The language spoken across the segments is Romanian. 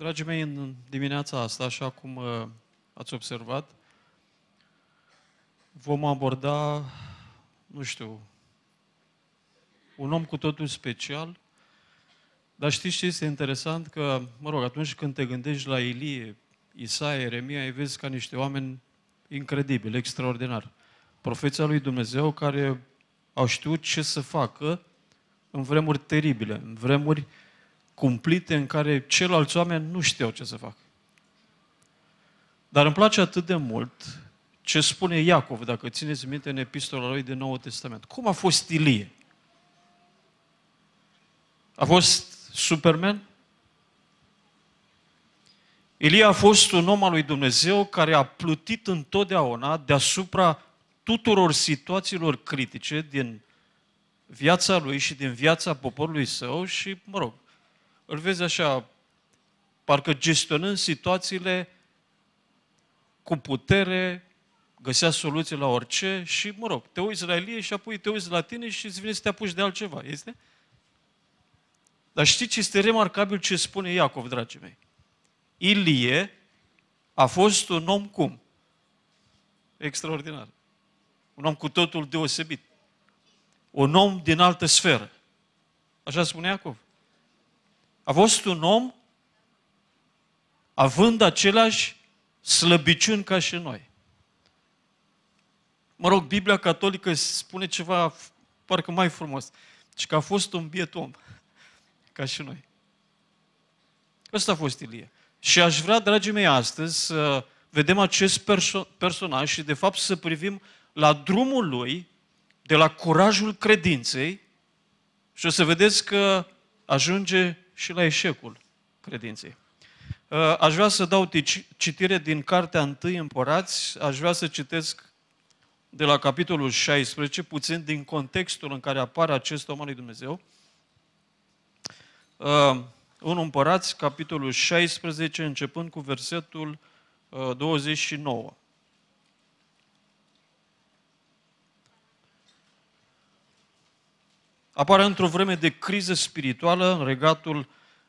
Dragii mei, în dimineața asta, așa cum uh, ați observat, vom aborda, nu știu, un om cu totul special, dar știți ce este interesant? Că, mă rog, atunci când te gândești la Ilie, Isaia, Eremia, îi vezi ca niște oameni incredibili, extraordinari. Profeția lui Dumnezeu care au știut ce să facă în vremuri teribile, în vremuri uh, cumplite în care ceilalți oameni nu știau ce să facă. Dar îmi place atât de mult ce spune Iacov, dacă țineți minte în epistola lui de Noul Testament. Cum a fost Ilie? A fost Superman? Ilie a fost un om al lui Dumnezeu care a plutit întotdeauna deasupra tuturor situațiilor critice din viața lui și din viața poporului său și, mă rog, îl vezi așa, parcă gestionând situațiile cu putere, găsea soluții la orice și, mă rog, te uiți la Elie și apoi te uiți la tine și îți vine să te apuci de altceva, este? Dar știi ce este remarcabil ce spune Iacov, dragii mei? Ilie a fost un om cum? Extraordinar. Un om cu totul deosebit. Un om din altă sferă. Așa spune Iacov. A fost un om având aceleași slăbiciuni ca și noi. Mă rog, Biblia Catolică spune ceva parcă mai frumos. Și că a fost un biet om, ca și noi. Ăsta a fost Ilie. Și aș vrea, dragii mei, astăzi să vedem acest perso- personaj și, de fapt, să privim la drumul lui, de la curajul credinței, și o să vedeți că ajunge și la eșecul credinței. Uh, aș vrea să dau citire din Cartea Întâi Împărați, aș vrea să citesc de la capitolul 16, puțin din contextul în care apare acest om al lui Dumnezeu. Uh, un Împărați, capitolul 16, începând cu versetul 29. Uh, apare într-o vreme de criză spirituală în regatul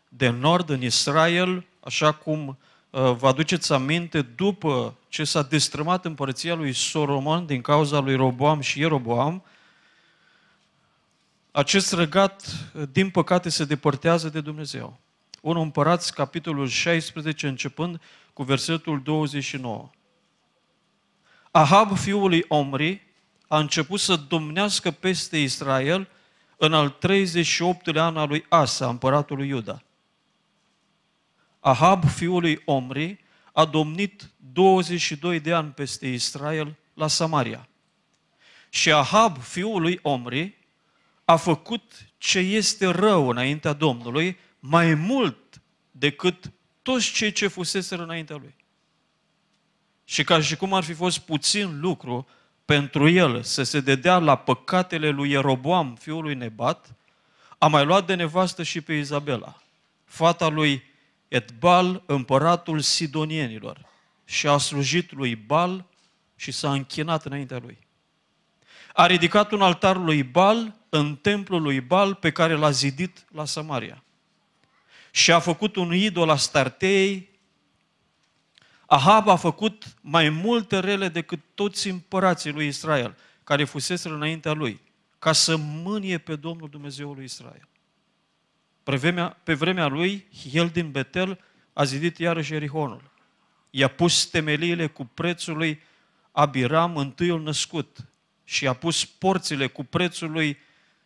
de nord, în Israel, așa cum uh, vă aduceți aminte, după ce s-a destrămat împărăția lui Solomon din cauza lui Roboam și Ieroboam, acest regat, uh, din păcate, se depărtează de Dumnezeu. 1 Împărați, capitolul 16, începând cu versetul 29. Ahab, fiul lui Omri, a început să domnească peste Israel – în al 38-lea an al lui Asa, împăratul lui Iuda. Ahab, fiul lui Omri, a domnit 22 de ani peste Israel la Samaria. Și Ahab, fiul lui Omri, a făcut ce este rău înaintea Domnului mai mult decât toți cei ce fuseseră înaintea lui. Și ca și cum ar fi fost puțin lucru pentru el să se dedea la păcatele lui Ieroboam, fiul lui Nebat, a mai luat de nevastă și pe Izabela, fata lui Etbal, împăratul Sidonienilor, și a slujit lui Bal și s-a închinat înaintea lui. A ridicat un altar lui Bal în templul lui Bal pe care l-a zidit la Samaria. Și a făcut un idol a Astartei Ahab a făcut mai multe rele decât toți împărații lui Israel, care fuseseră înaintea lui, ca să mânie pe Domnul Dumnezeul lui Israel. Pe vremea, pe vremea lui, el din Betel a zidit iarăși Erihonul. I-a pus temeliile cu prețul lui Abiram, întâiul născut, și a pus porțile cu prețul lui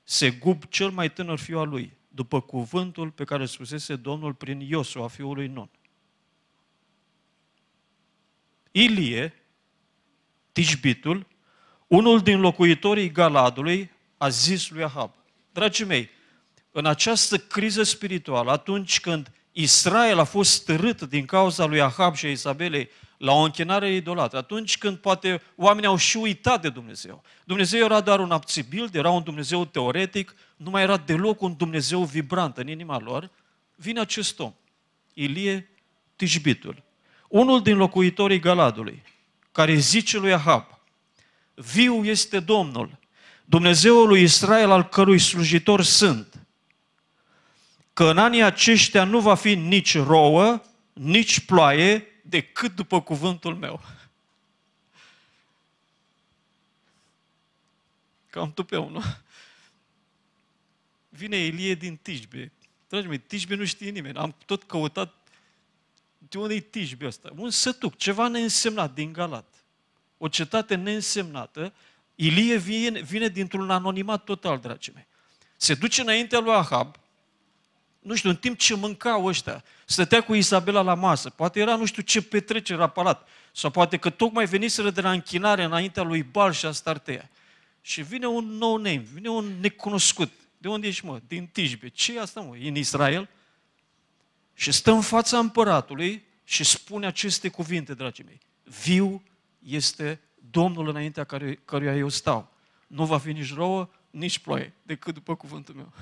Segub, cel mai tânăr fiu al lui, după cuvântul pe care spusese Domnul prin Iosua, fiul lui Nun. Ilie, Tijbitul, unul din locuitorii Galadului, a zis lui Ahab, dragii mei, în această criză spirituală, atunci când Israel a fost stârât din cauza lui Ahab și a Isabelei la o închinare idolată, atunci când poate oamenii au și uitat de Dumnezeu. Dumnezeu era doar un abțibild, era un Dumnezeu teoretic, nu mai era deloc un Dumnezeu vibrant în inima lor, vine acest om, Ilie Tijbitul, unul din locuitorii Galadului, care zice lui Ahab, Viu este Domnul, Dumnezeul lui Israel al cărui slujitor sunt, că în anii aceștia nu va fi nici rouă, nici ploaie, decât după cuvântul meu. Cam pe unul? Vine Elie din Tijbe. Dragii mei, Tijbe nu știe nimeni. Am tot căutat de unde-i tijbi ăsta? Un sătuc, ceva neînsemnat din Galat. O cetate neînsemnată. Ilie vine, vine dintr-un anonimat total, dragii mei. Se duce înaintea lui Ahab, nu știu, în timp ce mâncau ăștia, stătea cu Isabela la masă, poate era nu știu ce petrecere la palat, sau poate că tocmai veniseră de la închinare înaintea lui Bal și Astartea. Și vine un nou name, vine un necunoscut. De unde ești, mă? Din Tijbe. ce e asta, mă? în Israel? și stă în fața împăratului și spune aceste cuvinte, dragii mei. Viu este Domnul înaintea care, căruia eu stau. Nu va fi nici rouă, nici ploaie, decât după cuvântul meu.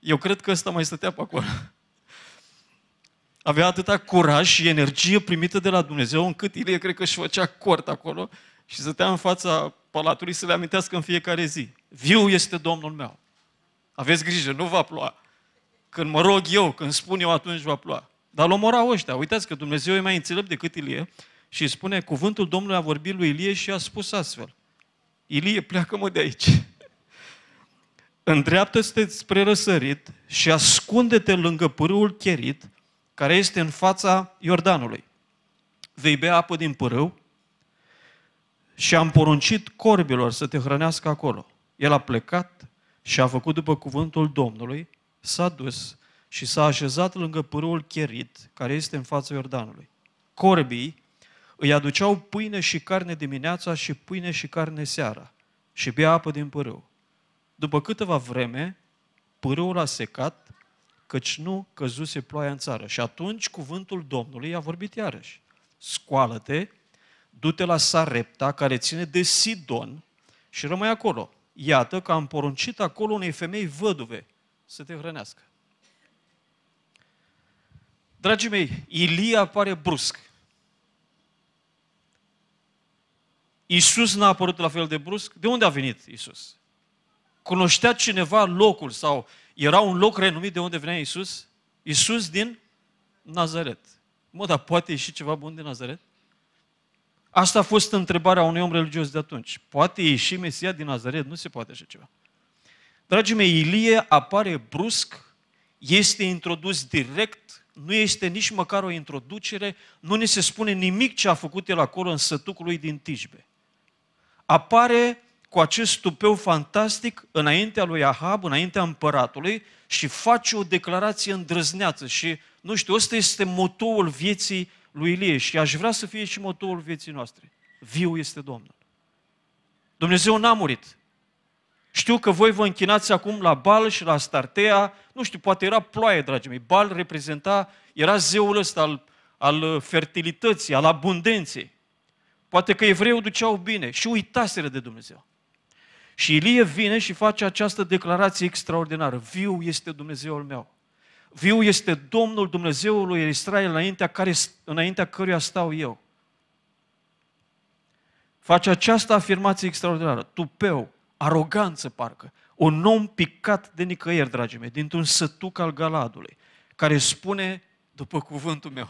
Eu cred că ăsta mai stătea pe acolo. Avea atâta curaj și energie primită de la Dumnezeu, încât Ilie cred că își făcea cort acolo și stătea în fața palatului să le amintească în fiecare zi. Viu este Domnul meu. Aveți grijă, nu va ploa. Când mă rog eu, când spun eu, atunci va ploa. Dar l omorau ăștia. Uitați că Dumnezeu e mai înțelept decât Ilie și spune, cuvântul Domnului a vorbit lui Ilie și a spus astfel. Ilie, pleacă-mă de aici. Îndreaptă-te spre răsărit și ascunde-te lângă pârâul Cherit, care este în fața Iordanului. Vei bea apă din pârâu și am poruncit corbilor să te hrănească acolo. El a plecat și a făcut după cuvântul Domnului s-a dus și s-a așezat lângă pârâul Cherit, care este în fața Iordanului. Corbii îi aduceau pâine și carne dimineața și pâine și carne seara și bea apă din pârâu. După câteva vreme, pârâul a secat, căci nu căzuse ploaia în țară. Și atunci cuvântul Domnului a vorbit iarăși. Scoală-te, du-te la Sarepta, care ține de Sidon, și rămâi acolo. Iată că am poruncit acolo unei femei văduve să te hrănească. Dragii mei, Ilie apare brusc. Iisus n-a apărut la fel de brusc. De unde a venit Iisus? Cunoștea cineva locul sau era un loc renumit de unde venea Iisus? Iisus din Nazaret. Mă, dar poate ieși ceva bun din Nazaret? Asta a fost întrebarea unui om religios de atunci. Poate ieși Mesia din Nazaret? Nu se poate așa ceva. Dragii mei, Ilie apare brusc, este introdus direct, nu este nici măcar o introducere, nu ne se spune nimic ce a făcut el acolo în sătucul lui din Tijbe. Apare cu acest tupeu fantastic înaintea lui Ahab, înaintea împăratului și face o declarație îndrăzneață și, nu știu, ăsta este motoul vieții lui Ilie și aș vrea să fie și motoul vieții noastre. Viu este Domnul. Dumnezeu n-a murit. Știu că voi vă închinați acum la Bal și la Startea, nu știu, poate era ploaie, dragii mei. Bal reprezenta, era zeul ăsta al, al fertilității, al abundenței. Poate că evreii duceau bine și uitaseră de Dumnezeu. Și Ilie vine și face această declarație extraordinară. Viu este Dumnezeul meu. Viu este Domnul Dumnezeului Israel înaintea, care, înaintea căruia stau eu. Face această afirmație extraordinară. Tupeu, aroganță parcă, un om picat de nicăieri, dragii mei, dintr-un sătuc al Galadului, care spune după cuvântul meu.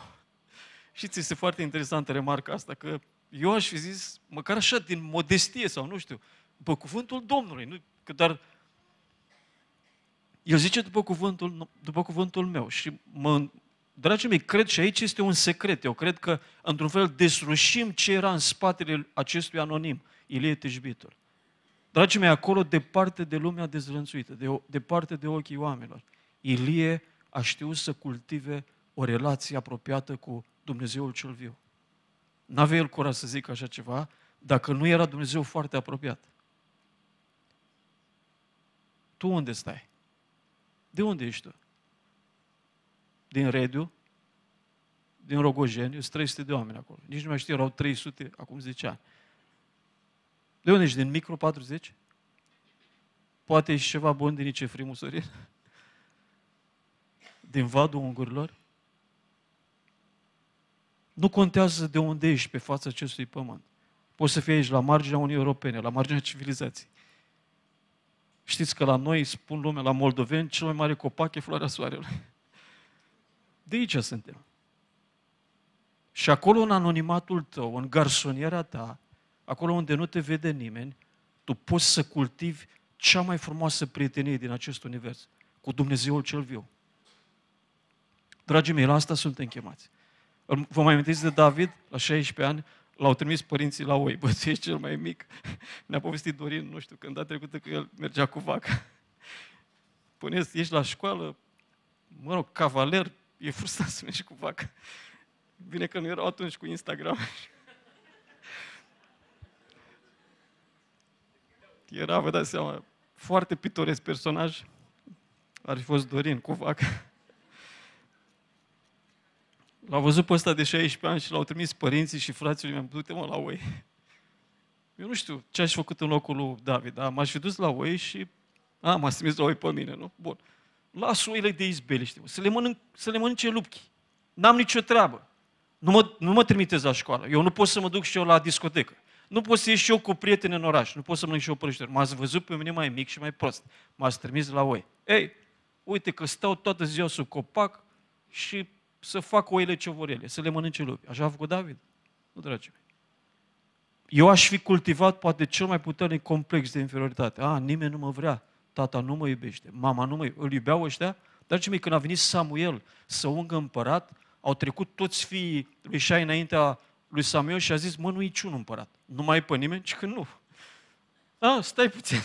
Și ți este foarte interesantă remarca asta, că eu aș fi zis, măcar așa, din modestie sau nu știu, după cuvântul Domnului, nu, că dar el zice după cuvântul, după cuvântul meu și mă, dragii mei, cred și aici este un secret. Eu cred că, într-un fel, desrușim ce era în spatele acestui anonim, Ilie Tejbitul. Dragii mei, acolo departe de lumea dezlănțuită, de, departe de ochii oamenilor, Ilie a știut să cultive o relație apropiată cu Dumnezeul cel viu. N-avea el curaj să zică așa ceva dacă nu era Dumnezeu foarte apropiat. Tu unde stai? De unde ești tu? Din Rediu? Din Rogojeniu? Sunt 300 de oameni acolo. Nici nu mai știu, erau 300 acum 10 ani. De unde ești? Din micro 40? Poate ești ceva bun din ce Sorin? Din vadul ungurilor? Nu contează de unde ești pe fața acestui pământ. Poți să fii aici la marginea Uniunii Europene, la marginea civilizației. Știți că la noi, spun lumea, la moldoveni, cel mai mare copac e floarea soarelui. De aici suntem. Și acolo, în anonimatul tău, în garsoniera ta, acolo unde nu te vede nimeni, tu poți să cultivi cea mai frumoasă prietenie din acest univers, cu Dumnezeul cel viu. Dragii mei, la asta suntem chemați. Vă mai amintiți de David, la 16 ani, l-au trimis părinții la oi, bă, ești cel mai mic. Ne-a povestit Dorin, nu știu, când a trecut că el mergea cu vaca. Puneți, ești la școală, mă rog, cavaler, e frustrat să mergi cu vaca. Bine că nu erau atunci cu Instagram. Era, vă dați seama, foarte pitoresc personaj. Ar fi fost Dorin vacă. L-au văzut pe ăsta de 16 ani și l-au trimis părinții și frații mi-am putut mă la oi. Eu nu știu ce aș făcut în locul lui David, dar m-aș fi dus la oi și... A, m-a trimis la oi pe mine, nu? Bun. Las oile de izbeliște, să le, mănânc, să le mănânce lupchi. N-am nicio treabă. Nu mă, nu mă trimiteți la școală. Eu nu pot să mă duc și eu la discotecă. Nu pot să ieși eu cu prieteni în oraș, nu pot să mănânc și eu prăjituri. M-ați văzut pe mine mai mic și mai prost. M-ați trimis la oi. Ei, uite că stau toată ziua sub copac și să fac oile ele, să le mănânce lupi. Așa a făcut David? Nu, dragii mei. Eu aș fi cultivat poate cel mai puternic complex de inferioritate. A, nimeni nu mă vrea, tata nu mă iubește, mama nu mă iubește. Îl iubeau ăștia? Dragii mei, când a venit Samuel să ungă împărat, au trecut toți fiii lui Șai înaintea lui Samuel și a zis, mă, nu niciun împărat. Nu mai e pe nimeni? Și că nu. A, stai puțin.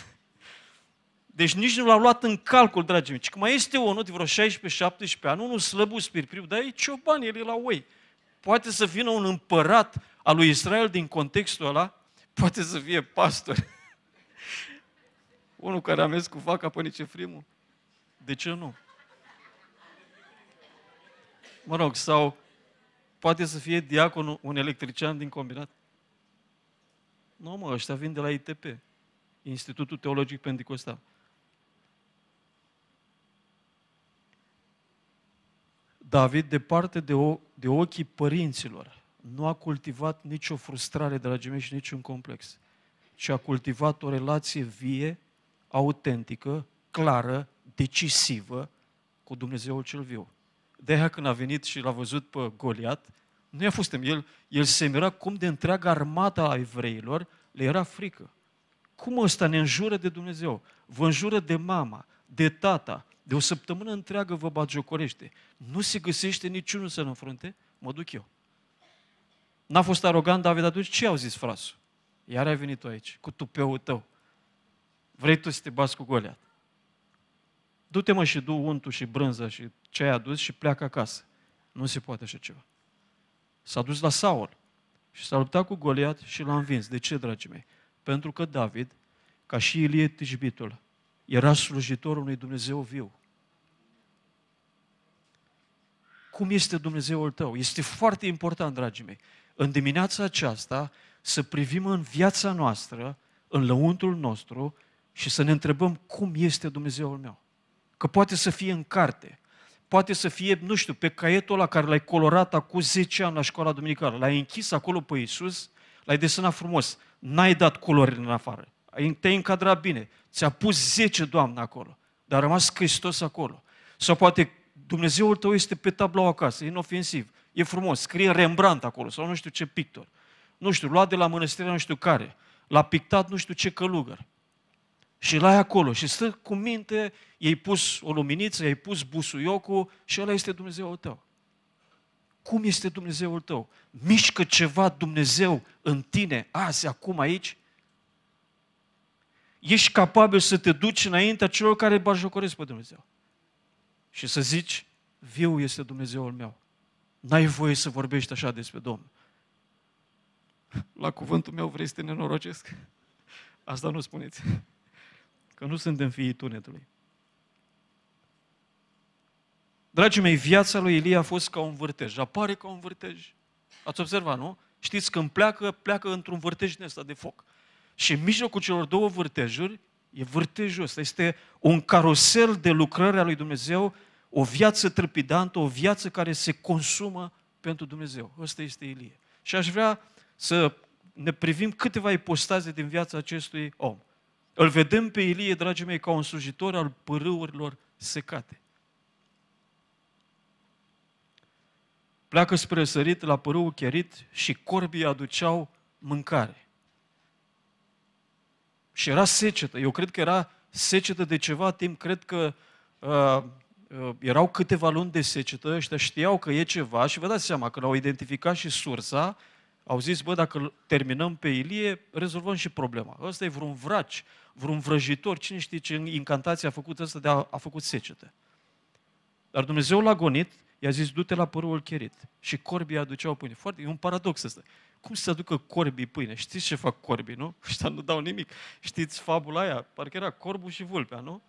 Deci nici nu l a luat în calcul, dragii mei. Că mai este unul de vreo 16-17 ani, unul slăbus pirpriu, dar e cioban, el e la oi. Poate să vină un împărat al lui Israel din contextul ăla, poate să fie pastor. unul care a mers cu vaca pe frimul. De ce nu? Mă rog, sau Poate să fie diaconul un electrician din combinat? Nu, mă, ăștia vin de la ITP, Institutul Teologic Pentecostal. David, departe de, o, de ochii părinților, nu a cultivat nicio frustrare, de mei, și niciun complex, ci a cultivat o relație vie, autentică, clară, decisivă cu Dumnezeul cel viu de aia când a venit și l-a văzut pe Goliat, nu i-a fost El, el se mira cum de întreaga armata a evreilor le era frică. Cum ăsta ne înjură de Dumnezeu? Vă înjură de mama, de tata, de o săptămână întreagă vă bagiocorește. Nu se găsește niciunul să l înfrunte? Mă duc eu. N-a fost arogant David atunci? Ce au zis frasul? Iar ai venit tu aici, cu tupeul tău. Vrei tu să te bați cu Goliat du-te mă și du untul și brânză și ce ai adus și pleacă acasă. Nu se poate așa ceva. S-a dus la Saul și s-a luptat cu Goliat și l-a învins. De ce, dragii mei? Pentru că David, ca și Ilie Tijbitul, era slujitorul unui Dumnezeu viu. Cum este Dumnezeul tău? Este foarte important, dragii mei, în dimineața aceasta să privim în viața noastră, în lăuntul nostru și să ne întrebăm cum este Dumnezeul meu. Că poate să fie în carte, poate să fie, nu știu, pe caietul ăla care l-ai colorat acum 10 ani la școala duminicală, l-ai închis acolo pe Iisus, l-ai desenat frumos, n-ai dat culori în afară, te-ai încadrat bine, ți-a pus 10 doamne acolo, dar a rămas Hristos acolo. Sau poate Dumnezeul tău este pe tablau acasă, e inofensiv, e frumos, scrie Rembrandt acolo sau nu știu ce pictor. Nu știu, luat de la mănăstirea nu știu care, l-a pictat nu știu ce călugăr și l-ai acolo și stă cu minte, i-ai pus o luminiță, i-ai pus busuiocul și ăla este Dumnezeul tău. Cum este Dumnezeul tău? Mișcă ceva Dumnezeu în tine azi, acum, aici? Ești capabil să te duci înaintea celor care bajocoresc pe Dumnezeu și să zici, viu este Dumnezeul meu. N-ai voie să vorbești așa despre Domnul. La cuvântul meu vrei să te nenorocesc? Asta nu spuneți că nu sunt în fiii tunetului. Dragii mei, viața lui Ilie a fost ca un vârtej. Apare ca un vârtej. Ați observat, nu? Știți, când pleacă, pleacă într-un vârtej din ăsta de foc. Și în mijlocul celor două vârtejuri, e vârtejul ăsta, este un carosel de lucrări a lui Dumnezeu, o viață trepidantă, o viață care se consumă pentru Dumnezeu. Ăsta este Ilie. Și aș vrea să ne privim câteva ipostaze din viața acestui om. Îl vedem pe Ilie, dragii mei, ca un slujitor al părâurilor secate. Pleacă spre sărit la părâul cherit și corbii aduceau mâncare. Și era secetă. Eu cred că era secetă de ceva timp. Cred că uh, uh, erau câteva luni de secetă. Ăștia știau că e ceva și vă dați seama că l-au identificat și sursa au zis, bă, dacă terminăm pe Ilie, rezolvăm și problema. Ăsta e vreun vraci, vreun vrăjitor, cine știe ce incantație a făcut ăsta de a, a făcut secete. Dar Dumnezeu l-a gonit, i-a zis, du-te la părul cherit. Și corbii aduceau pâine. Foarte, e un paradox ăsta. Cum să aducă corbii pâine? Știți ce fac corbii, nu? Ăștia nu dau nimic. Știți fabula aia? Parcă era corbul și vulpea, nu?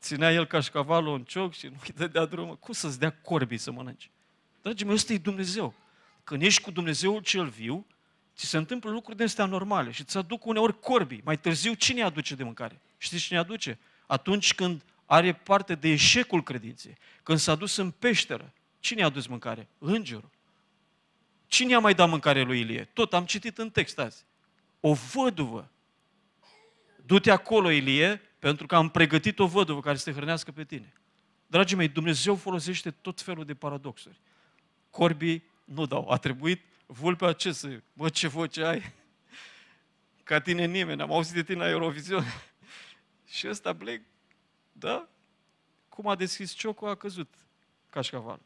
Ținea el cașcavalul în cioc și nu-i dădea drumul. Cum să-ți dea corbii să mănânci? Dragii mei, ăsta e Dumnezeu. Când ești cu Dumnezeul cel viu, ți se întâmplă lucruri de astea normale și îți aduc uneori corbi. Mai târziu, cine aduce de mâncare? Știți cine aduce? Atunci când are parte de eșecul credinței, când s-a dus în peșteră, cine a adus mâncare? Îngerul. Cine a mai dat mâncare lui Ilie? Tot am citit în text azi. O văduvă. Du-te acolo, Ilie, pentru că am pregătit o văduvă care să te hrănească pe tine. Dragii mei, Dumnezeu folosește tot felul de paradoxuri. Corbii nu dau. A trebuit vulpea ce să... Bă, ce voce ai? Ca tine nimeni, am auzit de tine la Eurovision. și ăsta plec, da? Cum a deschis ciocul, a căzut cașcaval.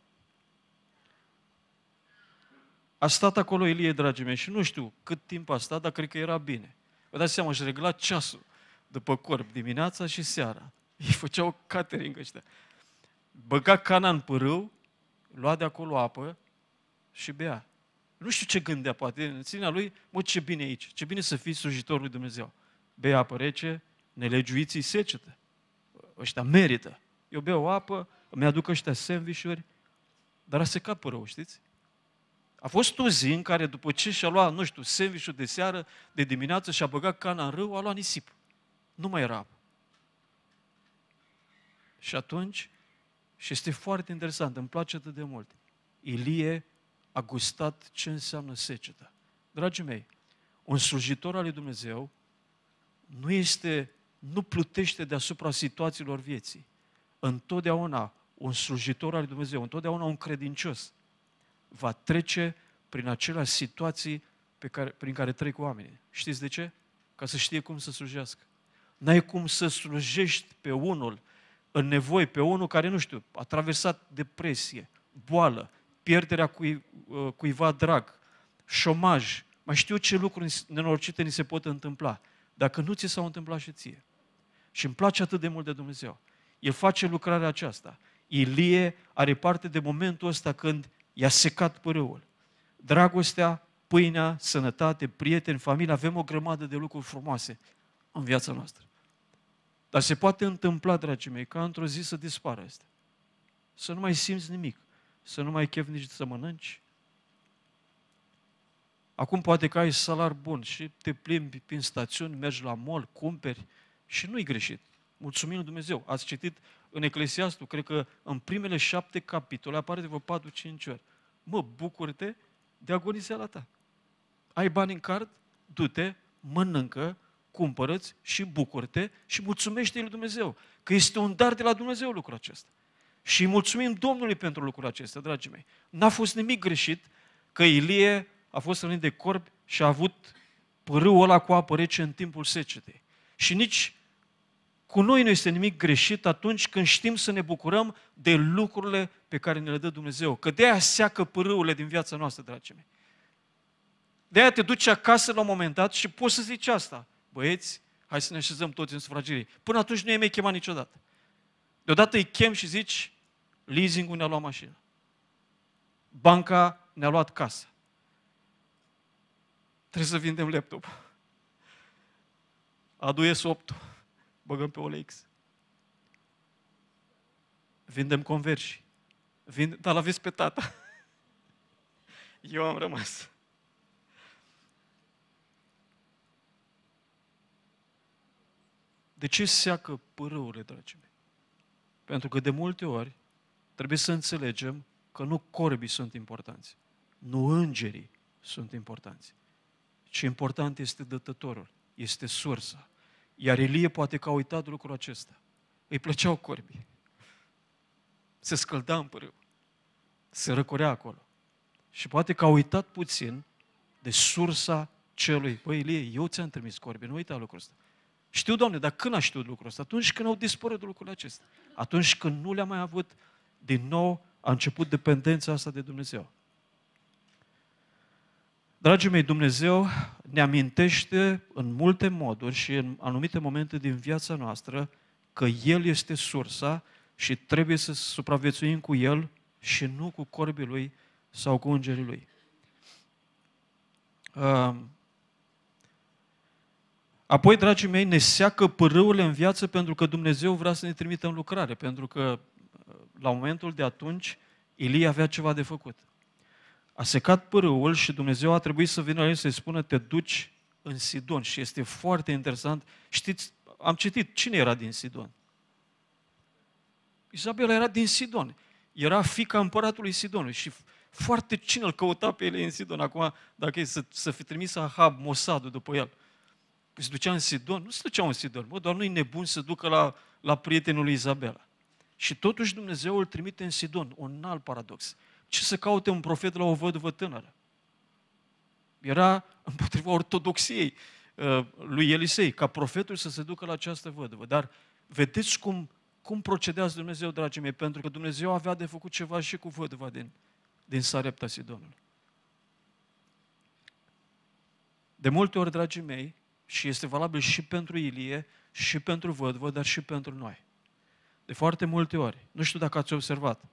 A stat acolo Ilie, dragii mei, și nu știu cât timp a stat, dar cred că era bine. Vă dați seama, își regla ceasul după corp, dimineața și seara. Îi făceau catering ăștia. Băga cana în pârâu, lua de acolo apă și bea. Nu știu ce gândea, poate în sinea lui, mă, ce bine aici, ce bine să fii slujitor lui Dumnezeu. Bea apă rece, nelegiuiții secetă. Ăștia merită. Eu beau apă, îmi aduc ăștia sandvișuri, dar a secat pe rău, știți? A fost o zi în care după ce și-a luat, nu știu, sandvișul de seară, de dimineață și-a băgat cana în râu, a luat nisip. Nu mai era apă. Și atunci, și este foarte interesant, îmi place atât de mult, Ilie a gustat ce înseamnă secetă. Dragii mei, un slujitor al lui Dumnezeu nu este, nu plutește deasupra situațiilor vieții. Întotdeauna un slujitor al lui Dumnezeu, întotdeauna un credincios va trece prin aceleași situații pe care, prin care trec oamenii. Știți de ce? Ca să știe cum să slujească. N-ai cum să slujești pe unul în nevoie pe unul care, nu știu, a traversat depresie, boală, pierderea cui, uh, cuiva drag, șomaj, mai știu ce lucruri nenorocite ni se pot întâmpla, dacă nu ți s-au întâmplat și ție. Și îmi place atât de mult de Dumnezeu. El face lucrarea aceasta. Ilie are parte de momentul ăsta când i-a secat pârâul. Dragostea, pâinea, sănătate, prieteni, familie, avem o grămadă de lucruri frumoase în viața noastră. Dar se poate întâmpla, dragii mei, ca într-o zi să dispară asta. Să nu mai simți nimic să nu mai chef nici să mănânci. Acum poate că ai salar bun și te plimbi prin stațiuni, mergi la mall, cumperi și nu-i greșit. Mulțumim lui Dumnezeu. Ați citit în Eclesiastul, cred că în primele șapte capitole apare de vreo 4-5 ori. Mă, bucură-te de agoniseala ta. Ai bani în card? Du-te, mănâncă, cumpărăți și bucură-te și mulțumește lui Dumnezeu. Că este un dar de la Dumnezeu lucrul acesta. Și mulțumim Domnului pentru lucrul acesta, dragii mei. N-a fost nimic greșit că Ilie a fost rănit de corp și a avut părâul ăla cu apă rece în timpul secetei. Și nici cu noi nu este nimic greșit atunci când știm să ne bucurăm de lucrurile pe care ne le dă Dumnezeu. Că de aia seacă părâurile din viața noastră, dragii mei. De aia te duci acasă la un moment dat și poți să zici asta. Băieți, hai să ne așezăm toți în sufragerie. Până atunci nu e mai chemat niciodată. Deodată îi chem și zici, Leasing-ul ne-a luat mașină. Banca ne-a luat casa. Trebuie să vindem laptop. Aduie S8, băgăm pe OLX. Vindem conversi. Vind... Dar l-aveți pe tata. Eu am rămas. De ce seacă părăurile, dragii mei? Pentru că de multe ori Trebuie să înțelegem că nu corbii sunt importanți, nu îngerii sunt importanți, ci important este dătătorul, este sursa. Iar Elie poate că a uitat lucrul acesta. Îi plăceau corbii. Se scălda în pârâu. Se răcorea acolo. Și poate că a uitat puțin de sursa celui. Păi elie eu ți-am trimis corbii, nu uita lucrul ăsta. Știu, Doamne, dar când a știut lucrul ăsta? Atunci când au dispărut lucrurile acestea. Atunci când nu le-a mai avut din nou a început dependența asta de Dumnezeu. Dragii mei, Dumnezeu ne amintește în multe moduri și în anumite momente din viața noastră că El este sursa și trebuie să supraviețuim cu El și nu cu corbii Lui sau cu îngerii Lui. Apoi, dragii mei, ne seacă părâurile în viață pentru că Dumnezeu vrea să ne trimită în lucrare, pentru că la momentul de atunci, Ilie avea ceva de făcut. A secat pârâul și Dumnezeu a trebuit să vină la el să-i spună, te duci în Sidon. Și este foarte interesant. Știți, am citit, cine era din Sidon? Isabela era din Sidon. Era fica împăratului Sidonului și foarte cine îl căuta pe el în Sidon. Acum, dacă e să, să fi trimis Ahab, Mossadul după el, se ducea în Sidon? Nu se ducea în Sidon, mă, doar nu-i nebun să ducă la, la prietenul lui Isabela. Și totuși Dumnezeu îl trimite în Sidon, un alt paradox. Ce să caute un profet la o văduvă tânără? Era împotriva ortodoxiei uh, lui Elisei, ca profetul să se ducă la această văduvă. Dar vedeți cum, cum procedează Dumnezeu, dragii mei, pentru că Dumnezeu avea de făcut ceva și cu văduva din, din Sarepta Sidonului. De multe ori, dragii mei, și este valabil și pentru Ilie, și pentru văduvă, dar și pentru noi de foarte multe ori, nu știu dacă ați observat,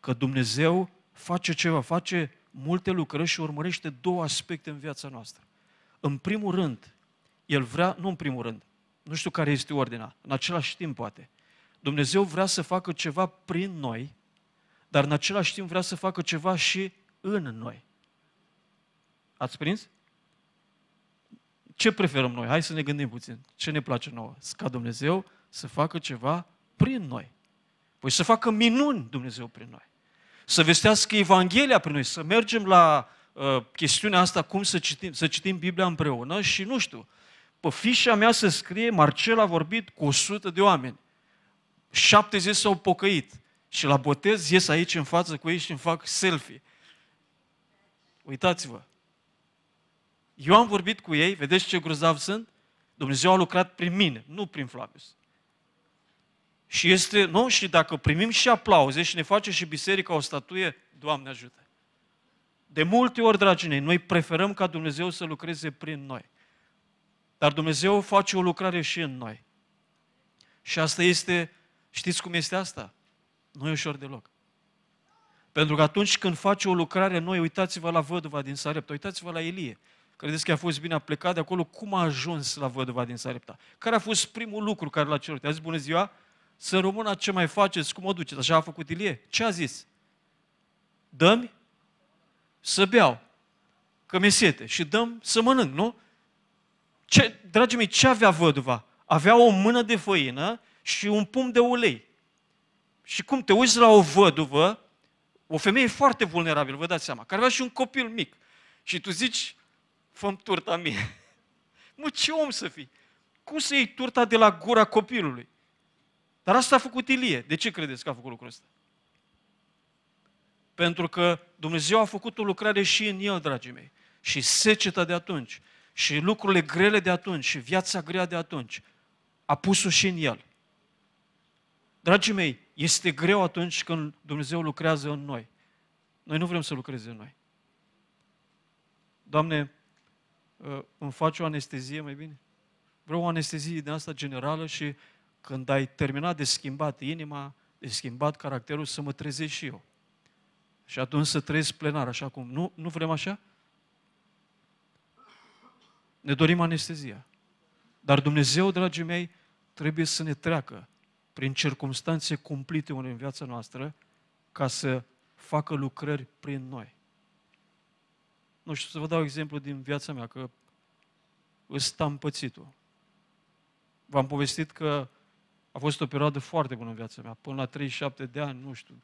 că Dumnezeu face ceva, face multe lucrări și urmărește două aspecte în viața noastră. În primul rând, El vrea, nu în primul rând, nu știu care este ordinea, în același timp poate, Dumnezeu vrea să facă ceva prin noi, dar în același timp vrea să facă ceva și în noi. Ați prins? Ce preferăm noi? Hai să ne gândim puțin. Ce ne place nouă? Ca Dumnezeu să facă ceva prin noi. Voi să facă minuni Dumnezeu prin noi. Să vestească Evanghelia prin noi, să mergem la uh, chestiunea asta, cum să citim, să citim Biblia împreună și nu știu, pe fișa mea se scrie Marcel a vorbit cu 100 de oameni. 70 s-au pocăit și la botez ies aici în față cu ei și îmi fac selfie. Uitați-vă. Eu am vorbit cu ei, vedeți ce grozav sunt? Dumnezeu a lucrat prin mine, nu prin Flavius. Și este, nu? Și dacă primim și aplauze și ne face și biserica o statuie, Doamne ajută! De multe ori, dragii mei, noi preferăm ca Dumnezeu să lucreze prin noi. Dar Dumnezeu face o lucrare și în noi. Și asta este, știți cum este asta? Nu e ușor deloc. Pentru că atunci când face o lucrare noi, uitați-vă la văduva din Sarepta, uitați-vă la Elie. Credeți că a fost bine aplicat de acolo? Cum a ajuns la văduva din Sarepta? Care a fost primul lucru care l-a cerut? A zis, bună ziua, să rămână ce mai faceți, cum o duceți? Așa a făcut Ilie. Ce a zis? Dăm să beau, că mi sete, și dăm să mănânc, nu? Ce, dragii mei, ce avea văduva? Avea o mână de făină și un pumn de ulei. Și cum te uiți la o văduvă, o femeie foarte vulnerabilă, vă dați seama, care avea și un copil mic. Și tu zici, făm turta mie. Mă, ce om să fii? Cum să iei turta de la gura copilului? Dar asta a făcut Ilie. De ce credeți că a făcut lucrul ăsta? Pentru că Dumnezeu a făcut o lucrare și în el, dragii mei. Și seceta de atunci, și lucrurile grele de atunci, și viața grea de atunci, a pus-o și în el. Dragii mei, este greu atunci când Dumnezeu lucrează în noi. Noi nu vrem să lucreze în noi. Doamne, uh, îmi faci o anestezie mai bine? Vreau o anestezie din asta generală și când ai terminat de schimbat inima, de schimbat caracterul, să mă trezesc și eu. Și atunci să trăiesc plenar, așa cum. Nu, nu vrem așa? Ne dorim anestezia. Dar Dumnezeu, dragii mei, trebuie să ne treacă prin circumstanțe cumplite în viața noastră ca să facă lucrări prin noi. Nu știu, să vă dau exemplu din viața mea, că ăsta am pățit-o. V-am povestit că a fost o perioadă foarte bună în viața mea, până la 37 de ani, nu știu,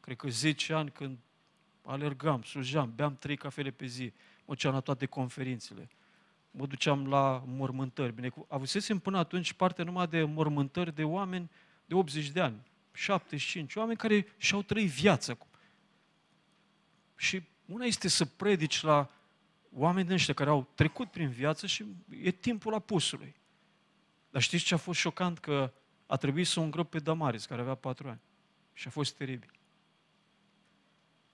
cred că 10 ani când alergam, slujeam, beam 3 cafele pe zi, mă duceam la toate conferințele, mă duceam la mormântări. Bine, avusesem până atunci parte numai de mormântări de oameni de 80 de ani, 75, oameni care și-au trăit viața. Și una este să predici la oameni din care au trecut prin viață și e timpul apusului. Dar știți ce a fost șocant? Că a trebuit să o îngrop pe Damaris, care avea patru ani. Și a fost teribil.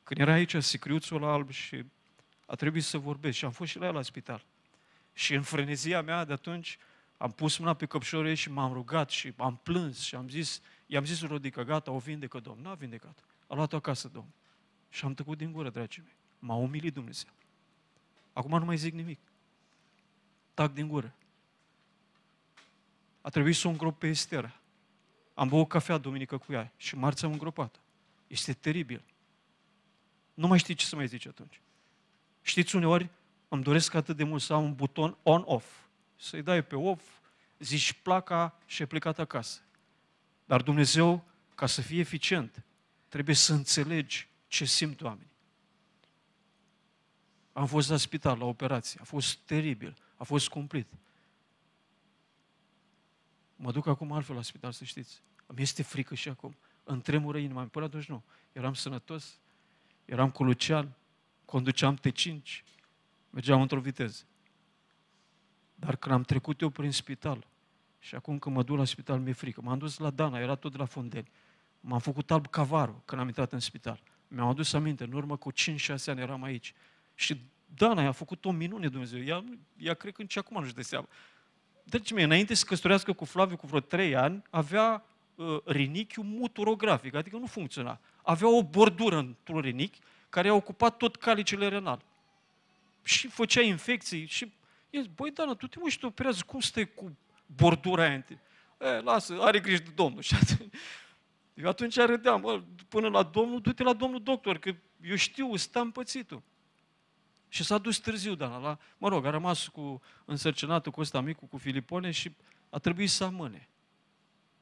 Când era aici sicriuțul alb și a trebuit să vorbesc și am fost și la el la spital. Și în frenezia mea de atunci am pus mâna pe căpșorul și m-am rugat și am plâns și am zis, i-am zis lui Rodica, gata, o vindecă Domnul. N-a vindecat. A luat-o acasă Domnul. Și am tăcut din gură, dragii mei. M-a umilit Dumnezeu. Acum nu mai zic nimic. Tac din gură. A trebuit să o îngrop pe Estera. Am băut cafea duminică cu ea și marți am îngropat. Este teribil. Nu mai știi ce să mai zici atunci. Știți, uneori îmi doresc atât de mult să am un buton on-off. Să-i dai pe off, zici placa și e plecat acasă. Dar Dumnezeu, ca să fie eficient, trebuie să înțelegi ce simt oamenii. Am fost la spital, la operație. A fost teribil, a fost cumplit. Mă duc acum altfel la spital, să știți. Îmi este frică și acum. Îmi tremură inima. Până atunci nu. Eram sănătos, eram cu Lucian, conduceam T5, mergeam într-o viteză. Dar când am trecut eu prin spital, și acum când mă duc la spital, mi-e frică. M-am dus la Dana, era tot la Fondeni. M-am făcut alb cavaru când am intrat în spital. Mi-am adus aminte, în urmă cu 5-6 ani eram aici. Și Dana i-a făcut o minune Dumnezeu. Ea, ea cred că nici acum nu-și dă seama dragii mei, înainte să căsătorească cu Flaviu cu vreo trei ani, avea uh, rinichiul muturografic, adică nu funcționa. Avea o bordură într-un rinichi care a ocupat tot calicele renal. Și făcea infecții și... El zice, băi, Dana, tu te mă și te operează, cum stai cu bordura aia? E, lasă, are grijă de Domnul. Și atunci, eu atunci râdeam, până la Domnul, du-te la Domnul doctor, că eu știu, stă împățitul. Și s-a dus târziu, dar la, mă rog, a rămas cu însărcinatul cu ăsta micu, cu Filipone și a trebuit să amâne.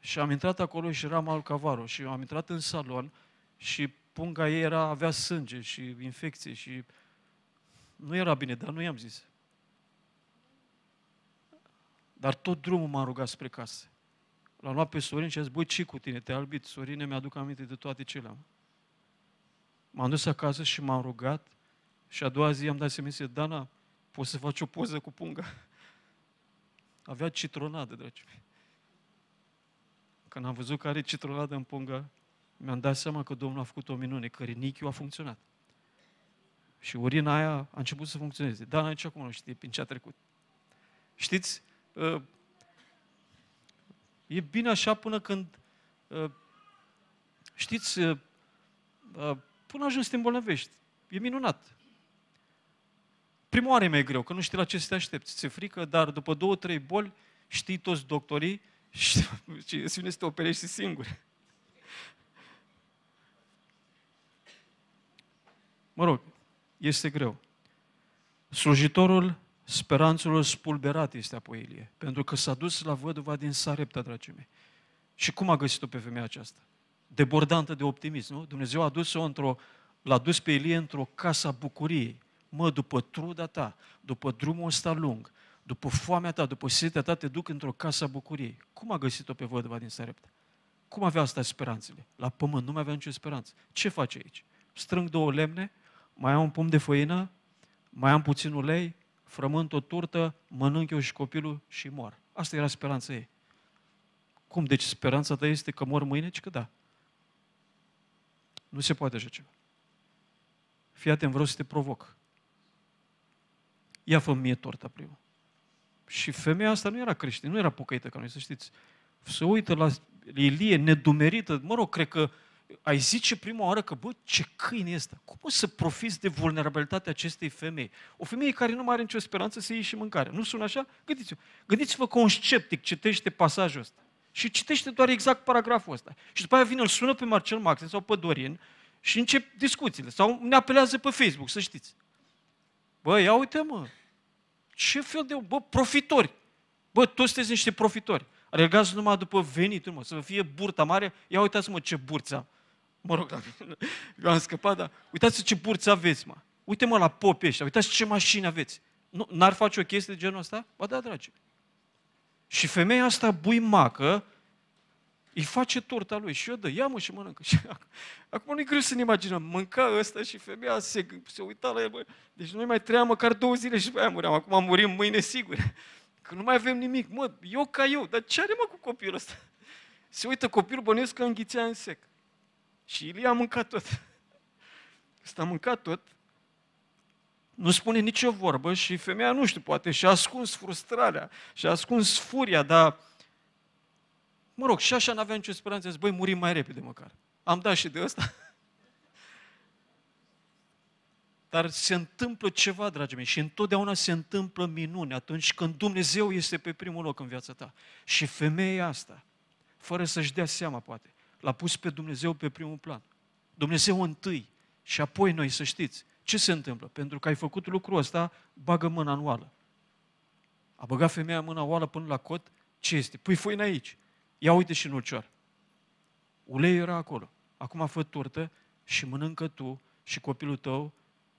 Și am intrat acolo și eram al cavaro și am intrat în salon și punga ei era, avea sânge și infecție și nu era bine, dar nu i-am zis. Dar tot drumul m-a rugat spre casă. L-am luat pe Sorin și a zis, băi, ce cu tine? Te-ai albit. Sorine mi-aduc aminte de toate cele am. M-am dus acasă și m-am rugat și a doua zi am dat SMS, Dana, poți să faci o poză cu punga? Avea citronadă, dragii mei. Când am văzut că are citronadă în punga, mi-am dat seama că Domnul a făcut o minune, că rinichiul a funcționat. Și urina aia a început să funcționeze. Dar nici acum nu știe prin ce a trecut. Știți, uh, e bine așa până când, uh, știți, uh, până ajungi să te îmbolnăvești. E minunat prima oară e mai greu, că nu știi la ce să te aștepți. Ți-e frică, dar după două, trei boli știi toți doctorii și Iesiune să te operești singur. Mă rog, este greu. Slujitorul speranțelor spulberat este apoi Ilie, pentru că s-a dus la văduva din Sarepta, dragii mei. Și cum a găsit-o pe femeia aceasta? Debordantă de optimism, nu? Dumnezeu a dus-o într-o, l-a dus pe Ilie într-o casă a bucuriei. Mă, după truda ta, după drumul ăsta lung, după foamea ta, după setea ta, te duc într-o casă a bucuriei. Cum a găsit-o pe văduva din Sarepta? Cum avea asta speranțele? La pământ nu mai avea nicio speranță. Ce face aici? Strâng două lemne, mai am un pumn de făină, mai am puțin ulei, frământ o turtă, mănânc eu și copilul și mor. Asta era speranța ei. Cum? Deci speranța ta este că mor mâine? Ci că da. Nu se poate așa ceva. Fii atent, vreau să te provoc ia fă mie torta primă. Și femeia asta nu era creștină, nu era pocăită ca noi, să știți. Se uită la Ilie nedumerită, mă rog, cred că ai zice prima oară că, bă, ce câine este Cum o să profiți de vulnerabilitatea acestei femei? O femeie care nu mai are nicio speranță să iei și mâncare. Nu sună așa? Gândiți-vă. Gândiți-vă că un sceptic citește pasajul ăsta. Și citește doar exact paragraful ăsta. Și după aia vine, îl sună pe Marcel Maxim sau pe Dorin și încep discuțiile. Sau ne apelează pe Facebook, să știți. Bă, ia uite mă, ce fel de, bă, profitori. Bă, toți sunteți niște profitori. Regați numai după venituri, mă, să vă fie burta mare. Ia uitați-mă ce burți am. Mă rog, eu am scăpat, dar uitați ce burți aveți, mă. Uite mă la popi ăștia, uitați ce mașini aveți. Nu, n-ar face o chestie de genul ăsta? Ba da, dragi. Și femeia asta buimacă, îi face torta lui și o dă, ia mă și mănâncă. Și acum nu-i greu să ne imaginăm, mânca ăsta și femeia se, se uita la el, bă. deci noi mai trăiam măcar două zile și după aia muream, acum murim mâine sigur, că nu mai avem nimic, mă, eu ca eu, dar ce are mă cu copilul ăsta? Se uită copilul bănuiesc că înghițea în sec. Și Ilie a mâncat tot. Ăsta a mâncat tot, nu spune nicio vorbă și femeia, nu știu, poate și-a ascuns frustrarea, și-a ascuns furia, dar Mă rog, și așa n-aveam nicio speranță, zic, băi, murim mai repede măcar. Am dat și de ăsta. Dar se întâmplă ceva, dragii mei, și întotdeauna se întâmplă minune atunci când Dumnezeu este pe primul loc în viața ta. Și femeia asta, fără să-și dea seama, poate, l-a pus pe Dumnezeu pe primul plan. Dumnezeu întâi și apoi noi, să știți. Ce se întâmplă? Pentru că ai făcut lucrul ăsta, bagă mâna în oală. A băgat femeia mâna oală până la cot, ce este? Pui foi aici. Ia uite și în ulcior. Uleiul era acolo. Acum fă turtă și mănâncă tu și copilul tău.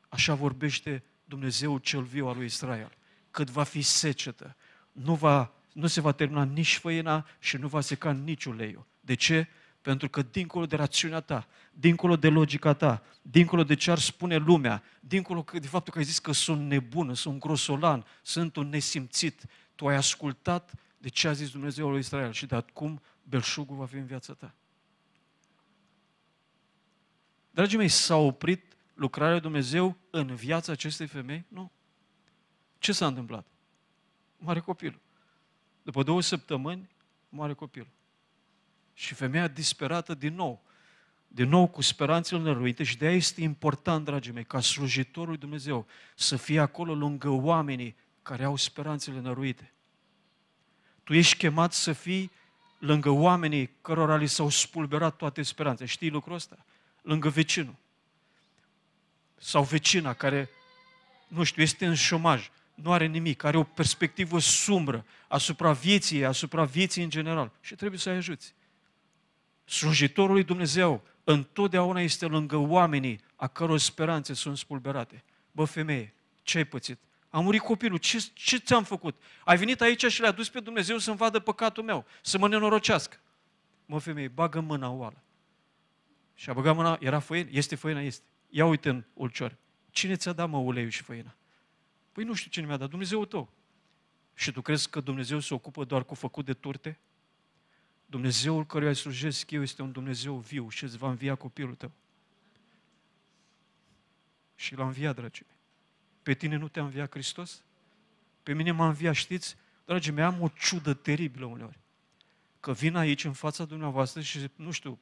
Așa vorbește Dumnezeu cel viu al lui Israel. Cât va fi secetă, nu, va, nu se va termina nici făina și nu va seca nici uleiul. De ce? Pentru că dincolo de rațiunea ta, dincolo de logica ta, dincolo de ce ar spune lumea, dincolo de faptul că ai zis că sunt nebun, sunt grosolan, sunt un nesimțit, tu ai ascultat de ce a zis Dumnezeu lui Israel și de acum belșugul va fi în viața ta. Dragii mei, s-a oprit lucrarea lui Dumnezeu în viața acestei femei? Nu. Ce s-a întâmplat? Mare copil. După două săptămâni, mare copil. Și femeia disperată din nou. Din nou cu speranțele năruite și de aia este important, dragii mei, ca slujitorul Dumnezeu să fie acolo lângă oamenii care au speranțele năruite. Tu ești chemat să fii lângă oamenii cărora li s-au spulberat toate speranțe. Știi lucrul ăsta? Lângă vecinul. Sau vecina care, nu știu, este în șomaj, nu are nimic, are o perspectivă sumbră asupra vieții, asupra vieții în general. Și trebuie să-i ajuți. Slujitorul lui Dumnezeu întotdeauna este lângă oamenii a căror speranțe sunt spulberate. Bă, femeie, ce ai pățit? A murit copilul, ce, ce ți-am făcut? Ai venit aici și le-a dus pe Dumnezeu să-mi vadă păcatul meu, să mă nenorocească. Mă, femeie, bagă mâna oală. Și a băgat mâna, era făină? Este făina? Este. Ia uite în ulcior. Cine ți-a dat, mă, uleiul și făina? Păi nu știu cine mi-a dat, Dumnezeu tău. Și tu crezi că Dumnezeu se ocupă doar cu făcut de turte? Dumnezeul căruia îi slujesc eu este un Dumnezeu viu și îți va învia copilul tău. Și l-a înviat, dragii mei. Pe tine nu te-a înviat Hristos? Pe mine m-a înviat, știți? Dragii mei, am o ciudă teribilă uneori. Că vin aici în fața dumneavoastră și, nu știu,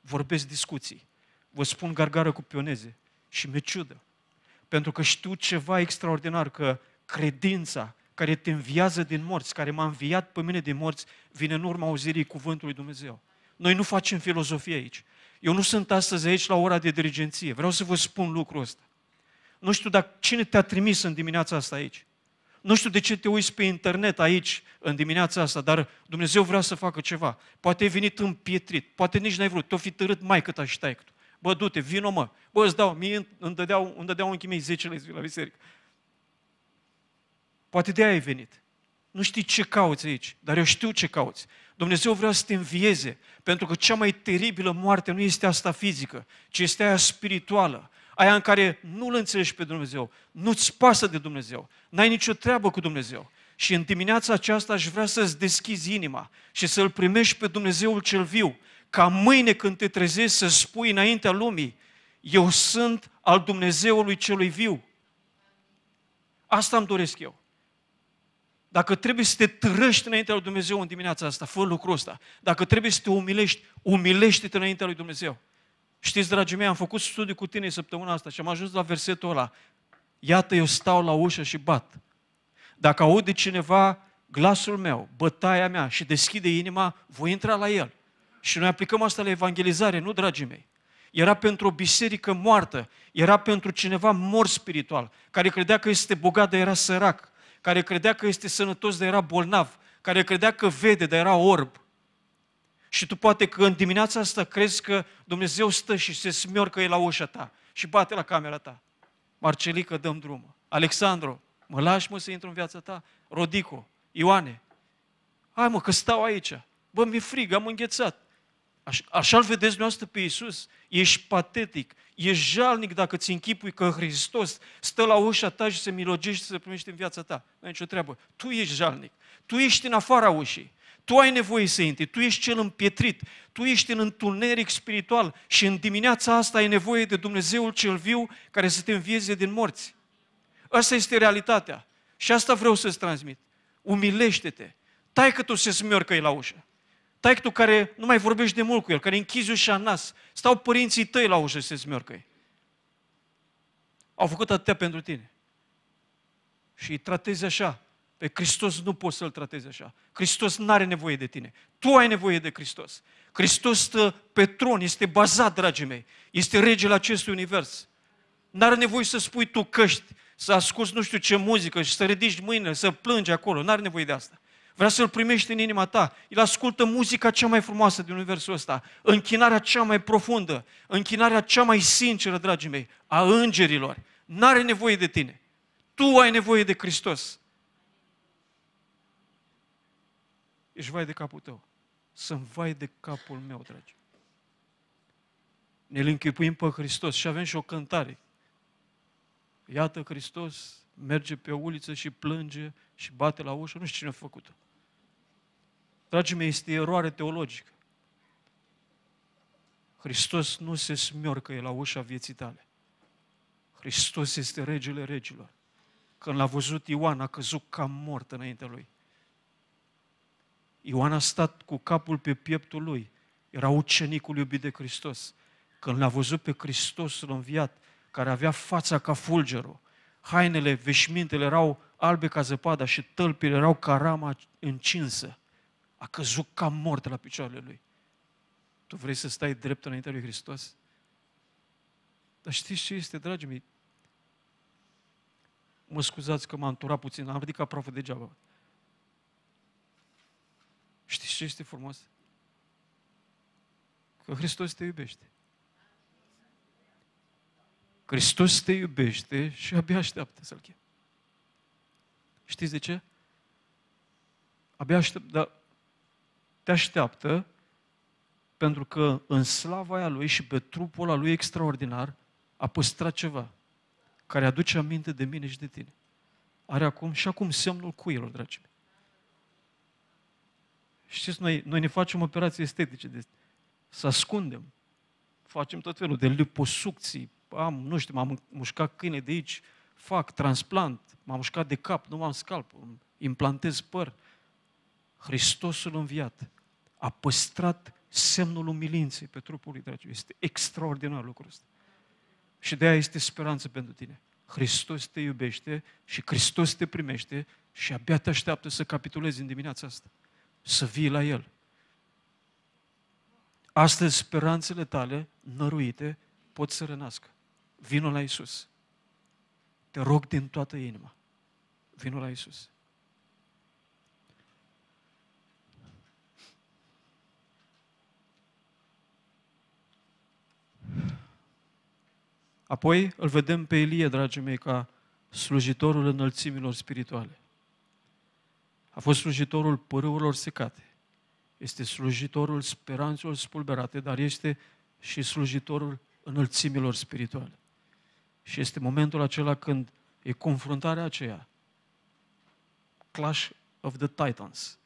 vorbesc discuții. Vă spun gargară cu pioneze și mi-e ciudă. Pentru că știu ceva extraordinar, că credința care te înviază din morți, care m-a înviat pe mine din morți, vine în urma auzirii cuvântului Dumnezeu. Noi nu facem filozofie aici. Eu nu sunt astăzi aici la ora de dirigenție. Vreau să vă spun lucrul ăsta. Nu știu dacă cine te-a trimis în dimineața asta aici. Nu știu de ce te uiți pe internet aici în dimineața asta, dar Dumnezeu vrea să facă ceva. Poate ai venit împietrit, poate nici n-ai vrut, te-o fi târât mai cât aș tai Bă, du-te, vino mă. Bă, îți dau, mie îmi dădeau, îmi dădeau închii mei 10 lei la biserică. Poate de aia ai venit. Nu știi ce cauți aici, dar eu știu ce cauți. Dumnezeu vrea să te învieze, pentru că cea mai teribilă moarte nu este asta fizică, ci este aia spirituală aia în care nu-L înțelegi pe Dumnezeu, nu-ți pasă de Dumnezeu, n-ai nicio treabă cu Dumnezeu. Și în dimineața aceasta aș vrea să-ți deschizi inima și să-L primești pe Dumnezeul cel viu, ca mâine când te trezești să spui înaintea lumii, eu sunt al Dumnezeului celui viu. Asta îmi doresc eu. Dacă trebuie să te târăști înaintea lui Dumnezeu în dimineața asta, fă lucrul ăsta. Dacă trebuie să te umilești, umilește-te înaintea lui Dumnezeu. Știți, dragii mei, am făcut studii cu tine săptămâna asta și am ajuns la versetul ăla. Iată, eu stau la ușă și bat. Dacă aude cineva glasul meu, bătaia mea și deschide inima, voi intra la el. Și noi aplicăm asta la evangelizare, nu, dragii mei? Era pentru o biserică moartă, era pentru cineva mor spiritual, care credea că este bogat, dar era sărac, care credea că este sănătos, dar era bolnav, care credea că vede, dar era orb, și tu poate că în dimineața asta crezi că Dumnezeu stă și se smiorcă e la ușa ta și bate la camera ta. Marcelică, dăm drumul. Alexandru, mă lași mă să intru în viața ta? Rodico, Ioane, hai mă că stau aici. Bă, mi-e frig, am înghețat. așa-L vedeți dumneavoastră pe Iisus? Ești patetic, ești jalnic dacă ți închipui că Hristos stă la ușa ta și se milogește și se primește în viața ta. Nu ai nicio treabă. Tu ești jalnic. Tu ești în afara ușii tu ai nevoie să intri, tu ești cel împietrit, tu ești în întuneric spiritual și în dimineața asta ai nevoie de Dumnezeul cel viu care să te învieze din morți. Asta este realitatea și asta vreau să-ți transmit. Umilește-te, tai că tu se smiorcă la ușă. Tai tu care nu mai vorbești de mult cu el, care închizi ușa nas. Stau părinții tăi la ușă să se smiorcă Au făcut atâtea pentru tine. Și îi tratezi așa, pe Hristos nu poți să-L tratezi așa. Hristos nu are nevoie de tine. Tu ai nevoie de Hristos. Hristos stă pe tron, este bazat, dragii mei. Este regele acestui univers. N-are nevoie să spui tu căști, să asculti nu știu ce muzică și să ridici mâinile, să plângi acolo. N-are nevoie de asta. Vrea să-L primești în inima ta. El ascultă muzica cea mai frumoasă din universul ăsta, închinarea cea mai profundă, închinarea cea mai sinceră, dragii mei, a îngerilor. N-are nevoie de tine. Tu ai nevoie de Hristos. Ești vai de capul tău. Sunt vai de capul meu, dragi. Ne-l închipuim pe Hristos și avem și o cântare. Iată Hristos merge pe o uliță și plânge și bate la ușă. Nu știu cine a făcut-o. Dragii mei, este eroare teologică. Hristos nu se smiorcă la ușa vieții tale. Hristos este regele regilor. Când l-a văzut Ioan, a căzut ca mort înaintea lui. Ioan a stat cu capul pe pieptul lui. Era ucenicul iubit de Hristos. Când l-a văzut pe Hristos înviat, care avea fața ca fulgerul, hainele, veșmintele erau albe ca zăpada și tălpile erau ca rama încinsă. A căzut ca mort la picioarele lui. Tu vrei să stai drept înaintea lui Hristos? Dar știți ce este, dragii mei? Mă scuzați că m-am turat puțin, am ridicat praful degeaba. Știți ce este frumos? Că Hristos te iubește. Hristos te iubește și abia așteaptă să-L chem. Știți de ce? Abia așteaptă, dar te așteaptă pentru că în slava aia lui și pe trupul ăla lui extraordinar a păstrat ceva care aduce aminte de mine și de tine. Are acum și acum semnul cuielor, dragii Știți, noi, noi ne facem operații estetice, de, să ascundem. Facem tot felul de liposucții. Am, nu știu, m-am mușcat câine de aici, fac transplant, m-am mușcat de cap, nu m-am scalp, îmi implantez păr. Hristosul înviat a păstrat semnul umilinței pe trupul lui, dragi, Este extraordinar lucrul ăsta. Și de aia este speranță pentru tine. Hristos te iubește și Hristos te primește și abia te așteaptă să capitulezi în dimineața asta să vii la El. Astăzi speranțele tale năruite pot să renască. Vino la Isus. Te rog din toată inima. Vino la Isus. Apoi îl vedem pe Elie, dragii mei, ca slujitorul înălțimilor spirituale. A fost slujitorul părâurilor secate. Este slujitorul speranțelor spulberate, dar este și slujitorul înălțimilor spirituale. Și este momentul acela când e confruntarea aceea. Clash of the Titans.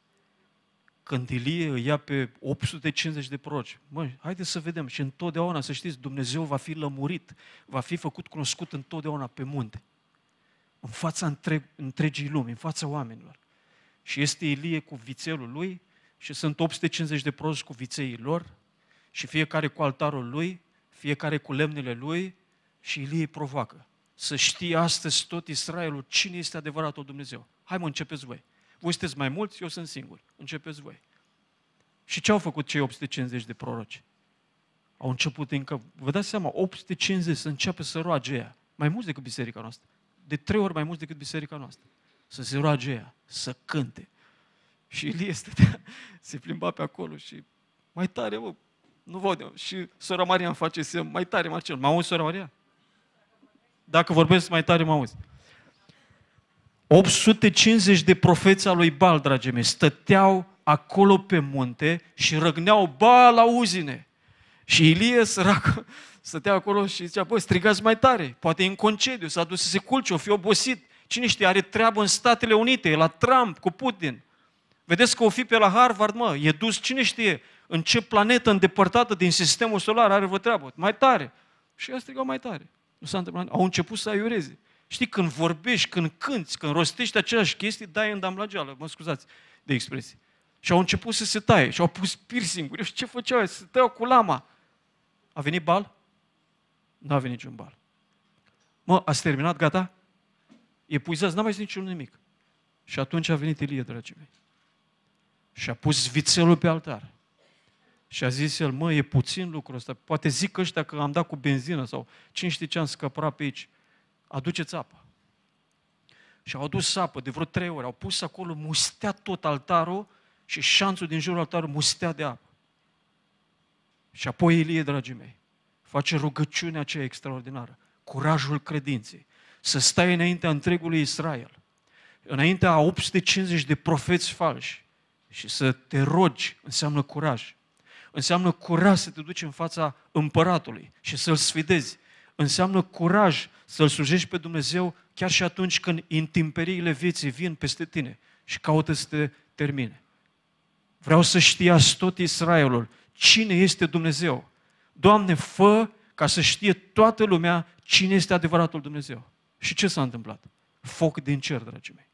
Când Ilie îi ia pe 850 de proci. Măi, haideți să vedem. Și întotdeauna, să știți, Dumnezeu va fi lămurit, va fi făcut cunoscut întotdeauna pe munte. În fața întreg, întregii lumi, în fața oamenilor și este Ilie cu vițelul lui și sunt 850 de prozi cu vițeii lor și fiecare cu altarul lui, fiecare cu lemnele lui și Ilie îi provoacă. Să știe astăzi tot Israelul cine este adevăratul Dumnezeu. Hai mă, începeți voi. Voi sunteți mai mulți, eu sunt singur. Începeți voi. Și ce au făcut cei 850 de proroci? Au început încă, vă dați seama, 850 să înceapă să roage ea. Mai mulți decât biserica noastră. De trei ori mai mulți decât biserica noastră să se roage ea, să cânte. Și Ilie stătea, se plimba pe acolo și mai tare, mă, nu văd. eu, Și sora Maria îmi face semn, mai tare, Marcel. Mă auzi, sora Maria? Dacă vorbesc mai tare, mă auzi. 850 de profeți al lui Bal, dragii mei, stăteau acolo pe munte și răgneau ba la uzine. Și Ilie, sărac, stătea acolo și zicea, băi, strigați mai tare, poate e în concediu, s-a dus să se culce, o fi obosit. Cine știe, are treabă în Statele Unite, la Trump, cu Putin. Vedeți că o fi pe la Harvard, mă, e dus, cine știe, în ce planetă îndepărtată din sistemul solar are vă treabă, mai tare. Și eu strigau mai tare. Nu s-a întâmplat. Au început să aiureze. Știi, când vorbești, când cânți, când rostești aceleași chestii, dai în geală, mă scuzați de expresie. Și au început să se taie și au pus piercing și ce făceau, se tăiau cu lama. A venit bal? Nu a venit niciun bal. Mă, ați terminat, gata? epuizați, n-am mai zis niciun nimic. Și atunci a venit Ilie, dragii mei. Și a pus vițelul pe altar. Și a zis el, mă, e puțin lucrul ăsta. Poate zic ăștia că am dat cu benzină sau cine știe ce am scăpărat pe aici. Aduceți apă. Și au adus apă de vreo trei ori. Au pus acolo, mustea tot altarul și șanțul din jurul altarului mustea de apă. Și apoi Ilie, dragii mei, face rugăciunea aceea extraordinară, curajul credinței să stai înaintea întregului Israel, înaintea a 850 de profeți falși și să te rogi înseamnă curaj. Înseamnă curaj să te duci în fața împăratului și să-l sfidezi. Înseamnă curaj să-l slujești pe Dumnezeu chiar și atunci când intimperiile vieții vin peste tine și caută să te termine. Vreau să știa tot Israelul cine este Dumnezeu. Doamne, fă ca să știe toată lumea cine este adevăratul Dumnezeu. Și ce s-a întâmplat? Foc din cer, dragii mei.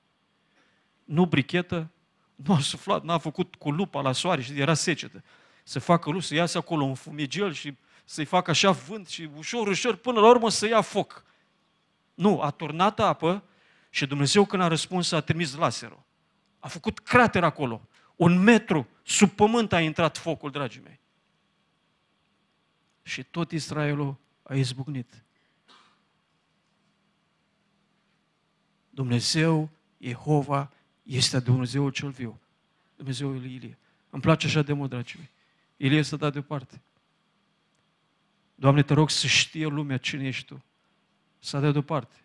Nu brichetă, nu a suflat, n-a făcut cu lupa la soare și era secetă. Să facă lup, să iasă acolo un fumigel și să-i facă așa vânt și ușor, ușor, până la urmă să ia foc. Nu, a turnat apă și Dumnezeu când a răspuns a trimis laserul. A făcut crater acolo. Un metru sub pământ a intrat focul, dragii mei. Și tot Israelul a izbucnit. Dumnezeu, Jehova, este Dumnezeu cel viu. lui Ilie. Îmi place așa de mult, dragii mei. Ilie s-a dat deoparte. Doamne, te rog să știe lumea cine ești Tu. S-a dat deoparte.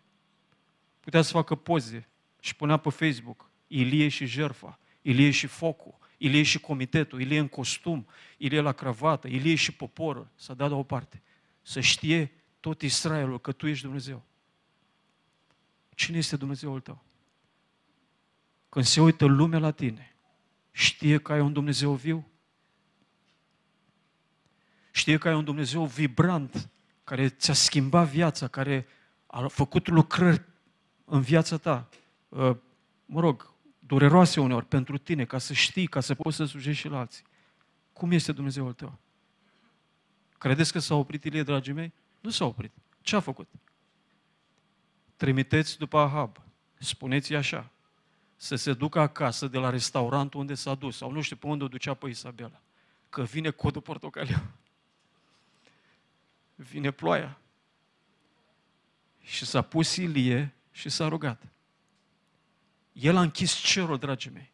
Putea să facă poze și punea pe Facebook Ilie și jerfa, Ilie și focul, Ilie și comitetul, Ilie în costum, Ilie la cravată, Ilie și poporul. S-a dat deoparte. Să știe tot Israelul că Tu ești Dumnezeu. Cine este Dumnezeul tău? Când se uită lumea la tine, știe că ai un Dumnezeu viu? Știe că ai un Dumnezeu vibrant, care ți-a schimbat viața, care a făcut lucrări în viața ta, uh, mă rog, dureroase uneori pentru tine, ca să știi, ca să poți să sujești și la alții. Cum este Dumnezeul tău? Credeți că s-a oprit Ilie, dragii mei? Nu s-a oprit. Ce a făcut? trimiteți după Ahab, spuneți-i așa, să se ducă acasă de la restaurantul unde s-a dus, sau nu știu pe unde o ducea pe Isabela, că vine codul portocaliu. Vine ploaia. Și s-a pus Ilie și s-a rugat. El a închis cerul, dragii mei.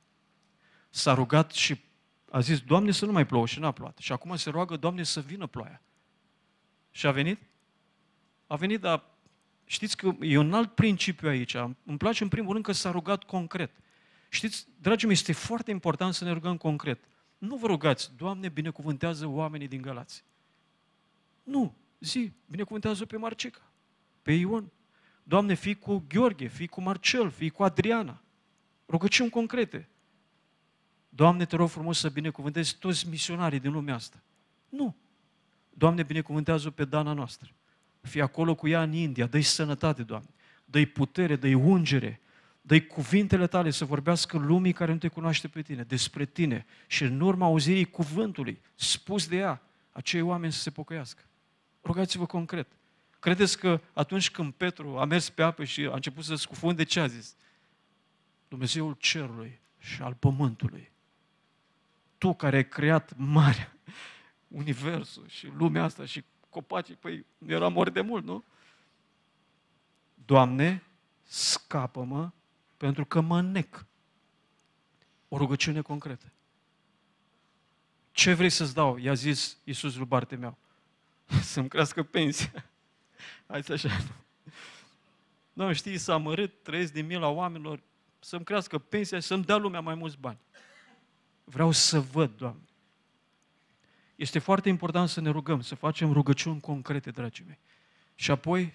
S-a rugat și a zis, Doamne, să nu mai plouă și n-a plouat. Și acum se roagă, Doamne, să vină ploaia. Și a venit? A venit, dar Știți că e un alt principiu aici. Îmi place în primul rând că s-a rugat concret. Știți, dragii mei, este foarte important să ne rugăm concret. Nu vă rugați, Doamne, binecuvântează oamenii din Galați. Nu, zi, binecuvântează pe Marcica, pe Ion. Doamne, fii cu Gheorghe, fii cu Marcel, fii cu Adriana. Rugăciuni concrete. Doamne, te rog frumos să binecuvântezi toți misionarii din lumea asta. Nu. Doamne, binecuvântează pe Dana noastră. Fii acolo cu ea în India, dă-i sănătate, Doamne, dă-i putere, dă-i ungere, dă-i cuvintele tale să vorbească lumii care nu te cunoaște pe tine, despre tine și în urma auzirii cuvântului spus de ea, acei oameni să se pocăiască. Rugați-vă concret. Credeți că atunci când Petru a mers pe apă și a început să scufunde, ce a zis? Dumnezeul cerului și al pământului, tu care ai creat marea, universul și lumea asta și copacii, păi era mor de mult, nu? Doamne, scapă-mă pentru că mă nec. O rugăciune concretă. Ce vrei să-ți dau? I-a zis Iisus lui Bartimeu. Să-mi crească pensia. Hai să așa. Nu, știi, s-a mărât, trăiesc din mila oamenilor, să-mi crească pensia și să-mi dea lumea mai mulți bani. Vreau să văd, Doamne. Este foarte important să ne rugăm, să facem rugăciuni concrete, dragii mei. Și apoi,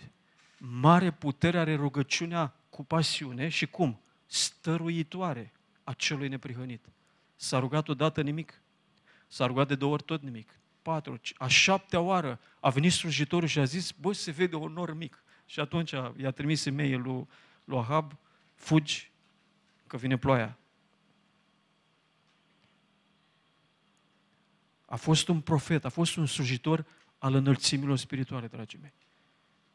mare putere are rugăciunea cu pasiune și cum? Stăruitoare a celui neprihănit. S-a rugat odată nimic, s-a rugat de două ori tot nimic. Patru, a șaptea oară a venit slujitorul și a zis, bă, se vede un nor mic. Și atunci i-a trimis e lui, lui Ahab, fugi, că vine ploaia. a fost un profet, a fost un slujitor al înălțimilor spirituale, dragii mei.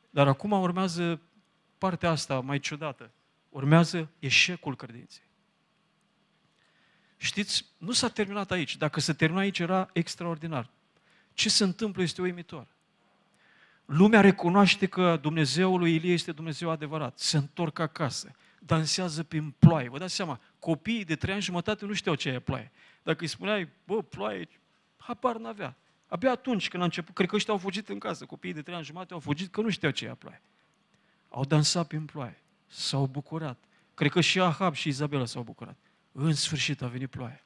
Dar acum urmează partea asta mai ciudată. Urmează eșecul credinței. Știți, nu s-a terminat aici. Dacă se termina aici, era extraordinar. Ce se întâmplă este uimitor. Lumea recunoaște că Dumnezeul lui Ilie este Dumnezeu adevărat. Se întorc acasă, dansează prin ploaie. Vă dați seama, copiii de trei ani jumătate nu știau ce e ploaie. Dacă îi spuneai, bă, ploaie, Habar n-avea. Abia atunci când a început, cred că ăștia au fugit în casă, copiii de trei ani jumate au fugit, că nu știau ce e ploaie. Au dansat prin ploaie, s-au bucurat. Cred că și Ahab și Izabela s-au bucurat. În sfârșit a venit ploaie.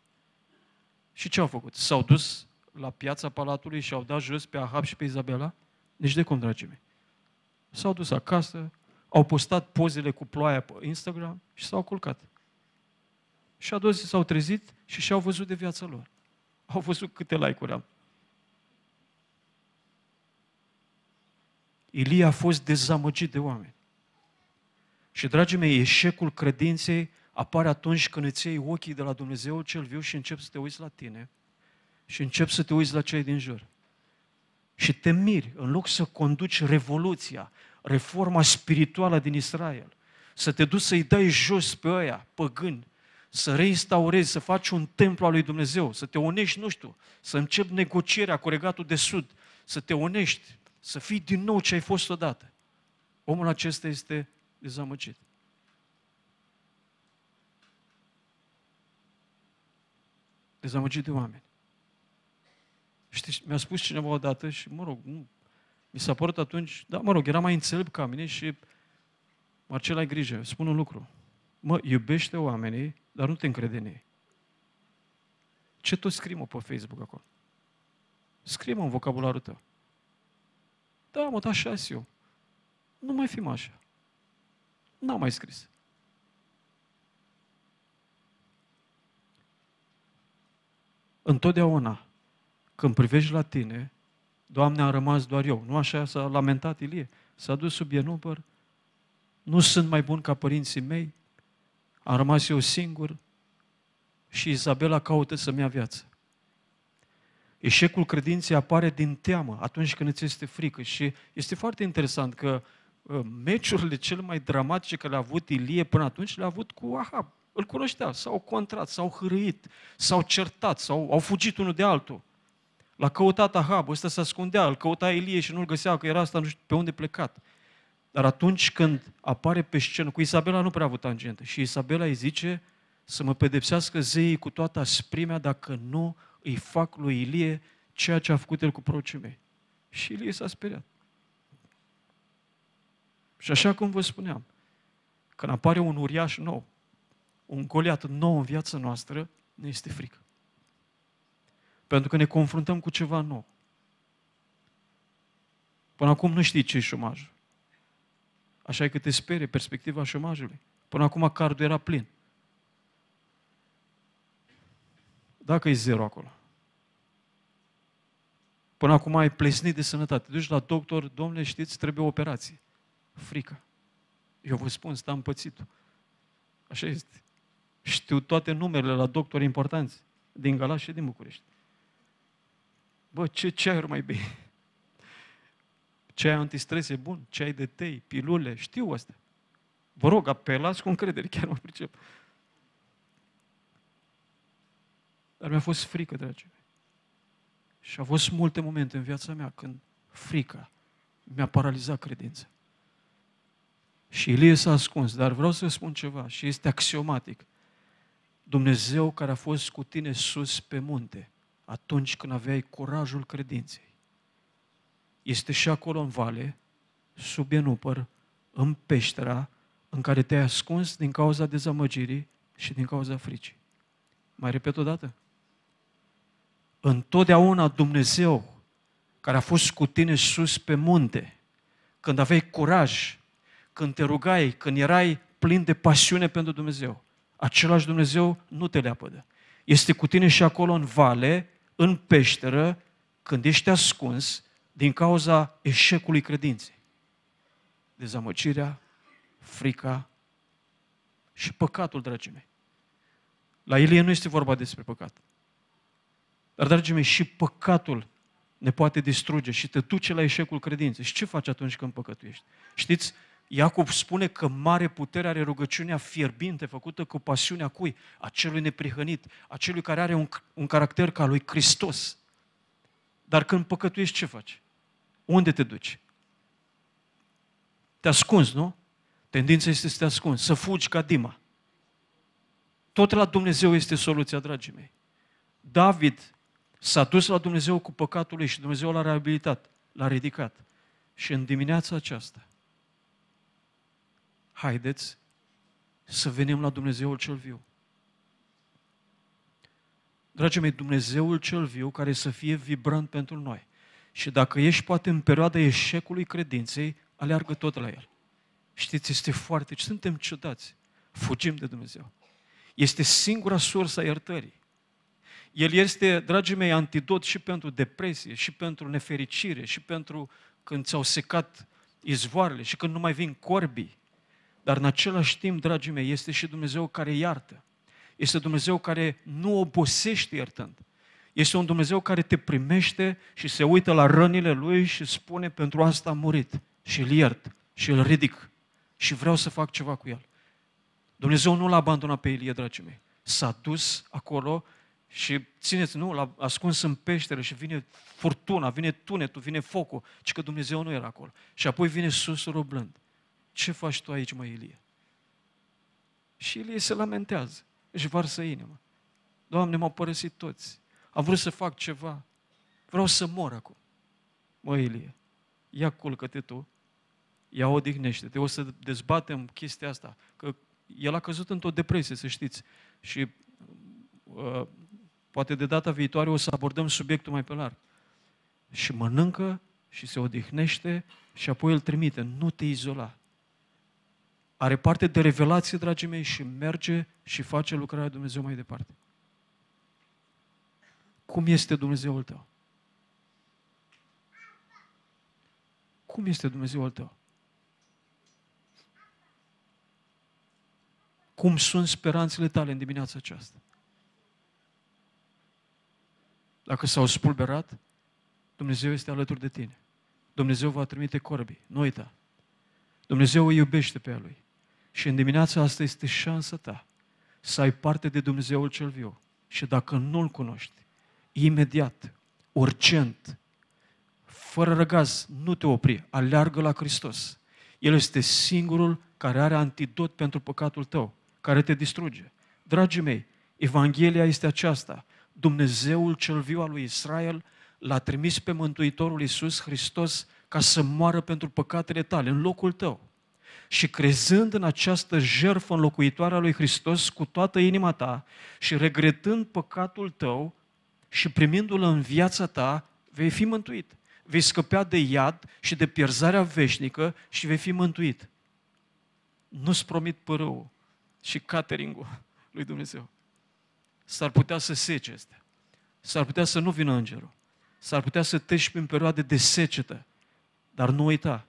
Și ce au făcut? S-au dus la piața palatului și au dat jos pe Ahab și pe Izabela? Nici deci de cum, dragii mei. S-au dus acasă, au postat pozele cu ploaia pe Instagram și s-au culcat. Și a doua zi s-au trezit și și-au văzut de viața lor. Au fost câte like-uri am. Ilie a fost dezamăgit de oameni. Și, dragii mei, eșecul credinței apare atunci când îți iei ochii de la Dumnezeu cel viu și începi să te uiți la tine și începi să te uiți la cei din jur. Și te miri, în loc să conduci revoluția, reforma spirituală din Israel, să te duci să-i dai jos pe ăia păgâni, să reinstaurezi, să faci un templu al lui Dumnezeu, să te unești, nu știu, să începi negocierea cu regatul de sud, să te unești, să fii din nou ce ai fost odată. Omul acesta este dezamăgit. Dezamăgit de oameni. Știți, mi-a spus cineva odată și, mă rog, nu, mi s-a părut atunci, dar, mă rog, era mai înțelept ca mine și Marcel, ai grijă, spun un lucru. Mă, iubește oamenii dar nu te încrede în ei. Ce tu scrii pe Facebook acolo? Scrie în vocabularul tău. Da, mă, așa eu. Nu mai fim așa. N-am mai scris. Întotdeauna, când privești la tine, Doamne, a rămas doar eu. Nu așa s-a lamentat Ilie? S-a dus sub enubăr? Nu sunt mai bun ca părinții mei? Am rămas eu singur și Izabela caută să-mi ia viață. Eșecul credinței apare din teamă atunci când îți este frică și este foarte interesant că uh, meciurile cele mai dramatice care le-a avut Ilie până atunci le-a avut cu Ahab. Îl cunoștea, s-au contrat, s-au hârâit, s-au certat, s-au, au fugit unul de altul. L-a căutat Ahab, ăsta se ascundea, îl căuta Ilie și nu-l găsea, că era asta nu știu pe unde plecat. Dar atunci când apare pe scenă, cu Isabela nu prea a avut tangentă, și Isabela îi zice să mă pedepsească zeii cu toată asprimea dacă nu îi fac lui Ilie ceea ce a făcut el cu procii mei. Și Ilie s-a speriat. Și așa cum vă spuneam, când apare un uriaș nou, un goliat nou în viața noastră, ne este frică. Pentru că ne confruntăm cu ceva nou. Până acum nu știi ce e șomajul. Așa că te sperie perspectiva șomajului. Până acum cardul era plin. Dacă e zero acolo. Până acum ai plesnit de sănătate. Duci la doctor, domnule, știți, trebuie o operație. Frică. Eu vă spun, stai împățit Așa este. Știu toate numerele la doctori importanți din Galaș și din București. Bă, ce ceaiuri mai bine? ce ai antistres e bun, ce ai de tei, pilule, știu astea. Vă rog, apelați cu încredere, chiar mă pricep. Dar mi-a fost frică, dragii mei. Și au fost multe momente în viața mea când frica mi-a paralizat credința. Și Ilie s-a ascuns, dar vreau să spun ceva și este axiomatic. Dumnezeu care a fost cu tine sus pe munte, atunci când aveai curajul credinței, este și acolo în vale, sub enupăr, în peștera în care te-ai ascuns din cauza dezamăgirii și din cauza fricii. Mai repet o dată. Întotdeauna Dumnezeu, care a fost cu tine sus pe munte, când aveai curaj, când te rugai, când erai plin de pasiune pentru Dumnezeu, același Dumnezeu nu te leapădă. Este cu tine și acolo în vale, în peșteră, când ești ascuns, din cauza eșecului credinței. Dezamăgirea, frica și păcatul, dragii mei. La Ilie nu este vorba despre păcat. Dar, dragii mei, și păcatul ne poate distruge și te duce la eșecul credinței. Și ce faci atunci când păcătuiești? Știți, Iacob spune că mare putere are rugăciunea fierbinte, făcută cu pasiunea cui? A celui neprihănit, a celui care are un, un caracter ca lui Hristos. Dar când păcătuiești, ce faci? unde te duci? Te ascunzi, nu? Tendința este să te ascunzi, să fugi ca dima. Tot la Dumnezeu este soluția, dragii mei. David s-a dus la Dumnezeu cu păcatul lui și Dumnezeu l-a reabilitat, l-a ridicat. Și în dimineața aceasta, haideți să venim la Dumnezeul cel viu. Dragii mei, Dumnezeul cel viu care să fie vibrant pentru noi. Și dacă ești poate în perioada eșecului credinței, aleargă tot la el. Știți, este foarte... Suntem ciudați. Fugim de Dumnezeu. Este singura sursă a iertării. El este, dragii mei, antidot și pentru depresie, și pentru nefericire, și pentru când ți-au secat izvoarele și când nu mai vin corbii. Dar în același timp, dragii mei, este și Dumnezeu care iartă. Este Dumnezeu care nu obosește iertând. Este un Dumnezeu care te primește și se uită la rănile Lui și spune, pentru asta a murit și îl iert și îl ridic și vreau să fac ceva cu el. Dumnezeu nu l-a abandonat pe Ilie, dragii mei. S-a dus acolo și țineți, nu, l-a ascuns în peșteră și vine furtuna, vine tunetul, vine focul, ci că Dumnezeu nu era acolo. Și apoi vine sus blând. Ce faci tu aici, mă, Ilie? Și Ilie se lamentează, își varsă inima. Doamne, m-au părăsit toți. A vrut să fac ceva. Vreau să mor acum. Mă, Ilie, ia culcă-te tu, ia odihnește-te, o să dezbatem chestia asta. Că el a căzut într-o depresie, să știți. Și uh, poate de data viitoare o să abordăm subiectul mai pe larg. Și mănâncă și se odihnește și apoi îl trimite. Nu te izola. Are parte de revelație, dragii mei, și merge și face lucrarea Dumnezeu mai departe. Cum este Dumnezeul tău? Cum este Dumnezeul tău? Cum sunt speranțele tale în dimineața aceasta? Dacă s-au spulberat, Dumnezeu este alături de tine. Dumnezeu va trimite corbii, nu uita. Dumnezeu îi iubește pe a Lui. Și în dimineața asta este șansa ta să ai parte de Dumnezeul cel viu. Și dacă nu-L cunoști, imediat, urgent, fără răgaz, nu te opri, aleargă la Hristos. El este singurul care are antidot pentru păcatul tău, care te distruge. Dragii mei, Evanghelia este aceasta. Dumnezeul cel viu al lui Israel l-a trimis pe Mântuitorul Iisus Hristos ca să moară pentru păcatele tale, în locul tău. Și crezând în această jertfă înlocuitoare a lui Hristos cu toată inima ta și regretând păcatul tău, și primindu-L în viața ta, vei fi mântuit. Vei scăpea de iad și de pierzarea veșnică și vei fi mântuit. Nu-ți promit părâul și cateringul lui Dumnezeu. S-ar putea să sece este. S-ar putea să nu vină îngerul. S-ar putea să treci prin perioade de secetă. Dar nu uita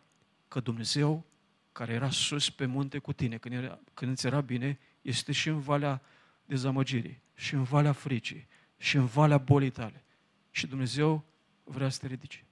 că Dumnezeu, care era sus pe munte cu tine când, era, când îți era bine, este și în valea dezamăgirii, și în valea fricii, și în valea bolii tale. Și Dumnezeu vrea să te ridice.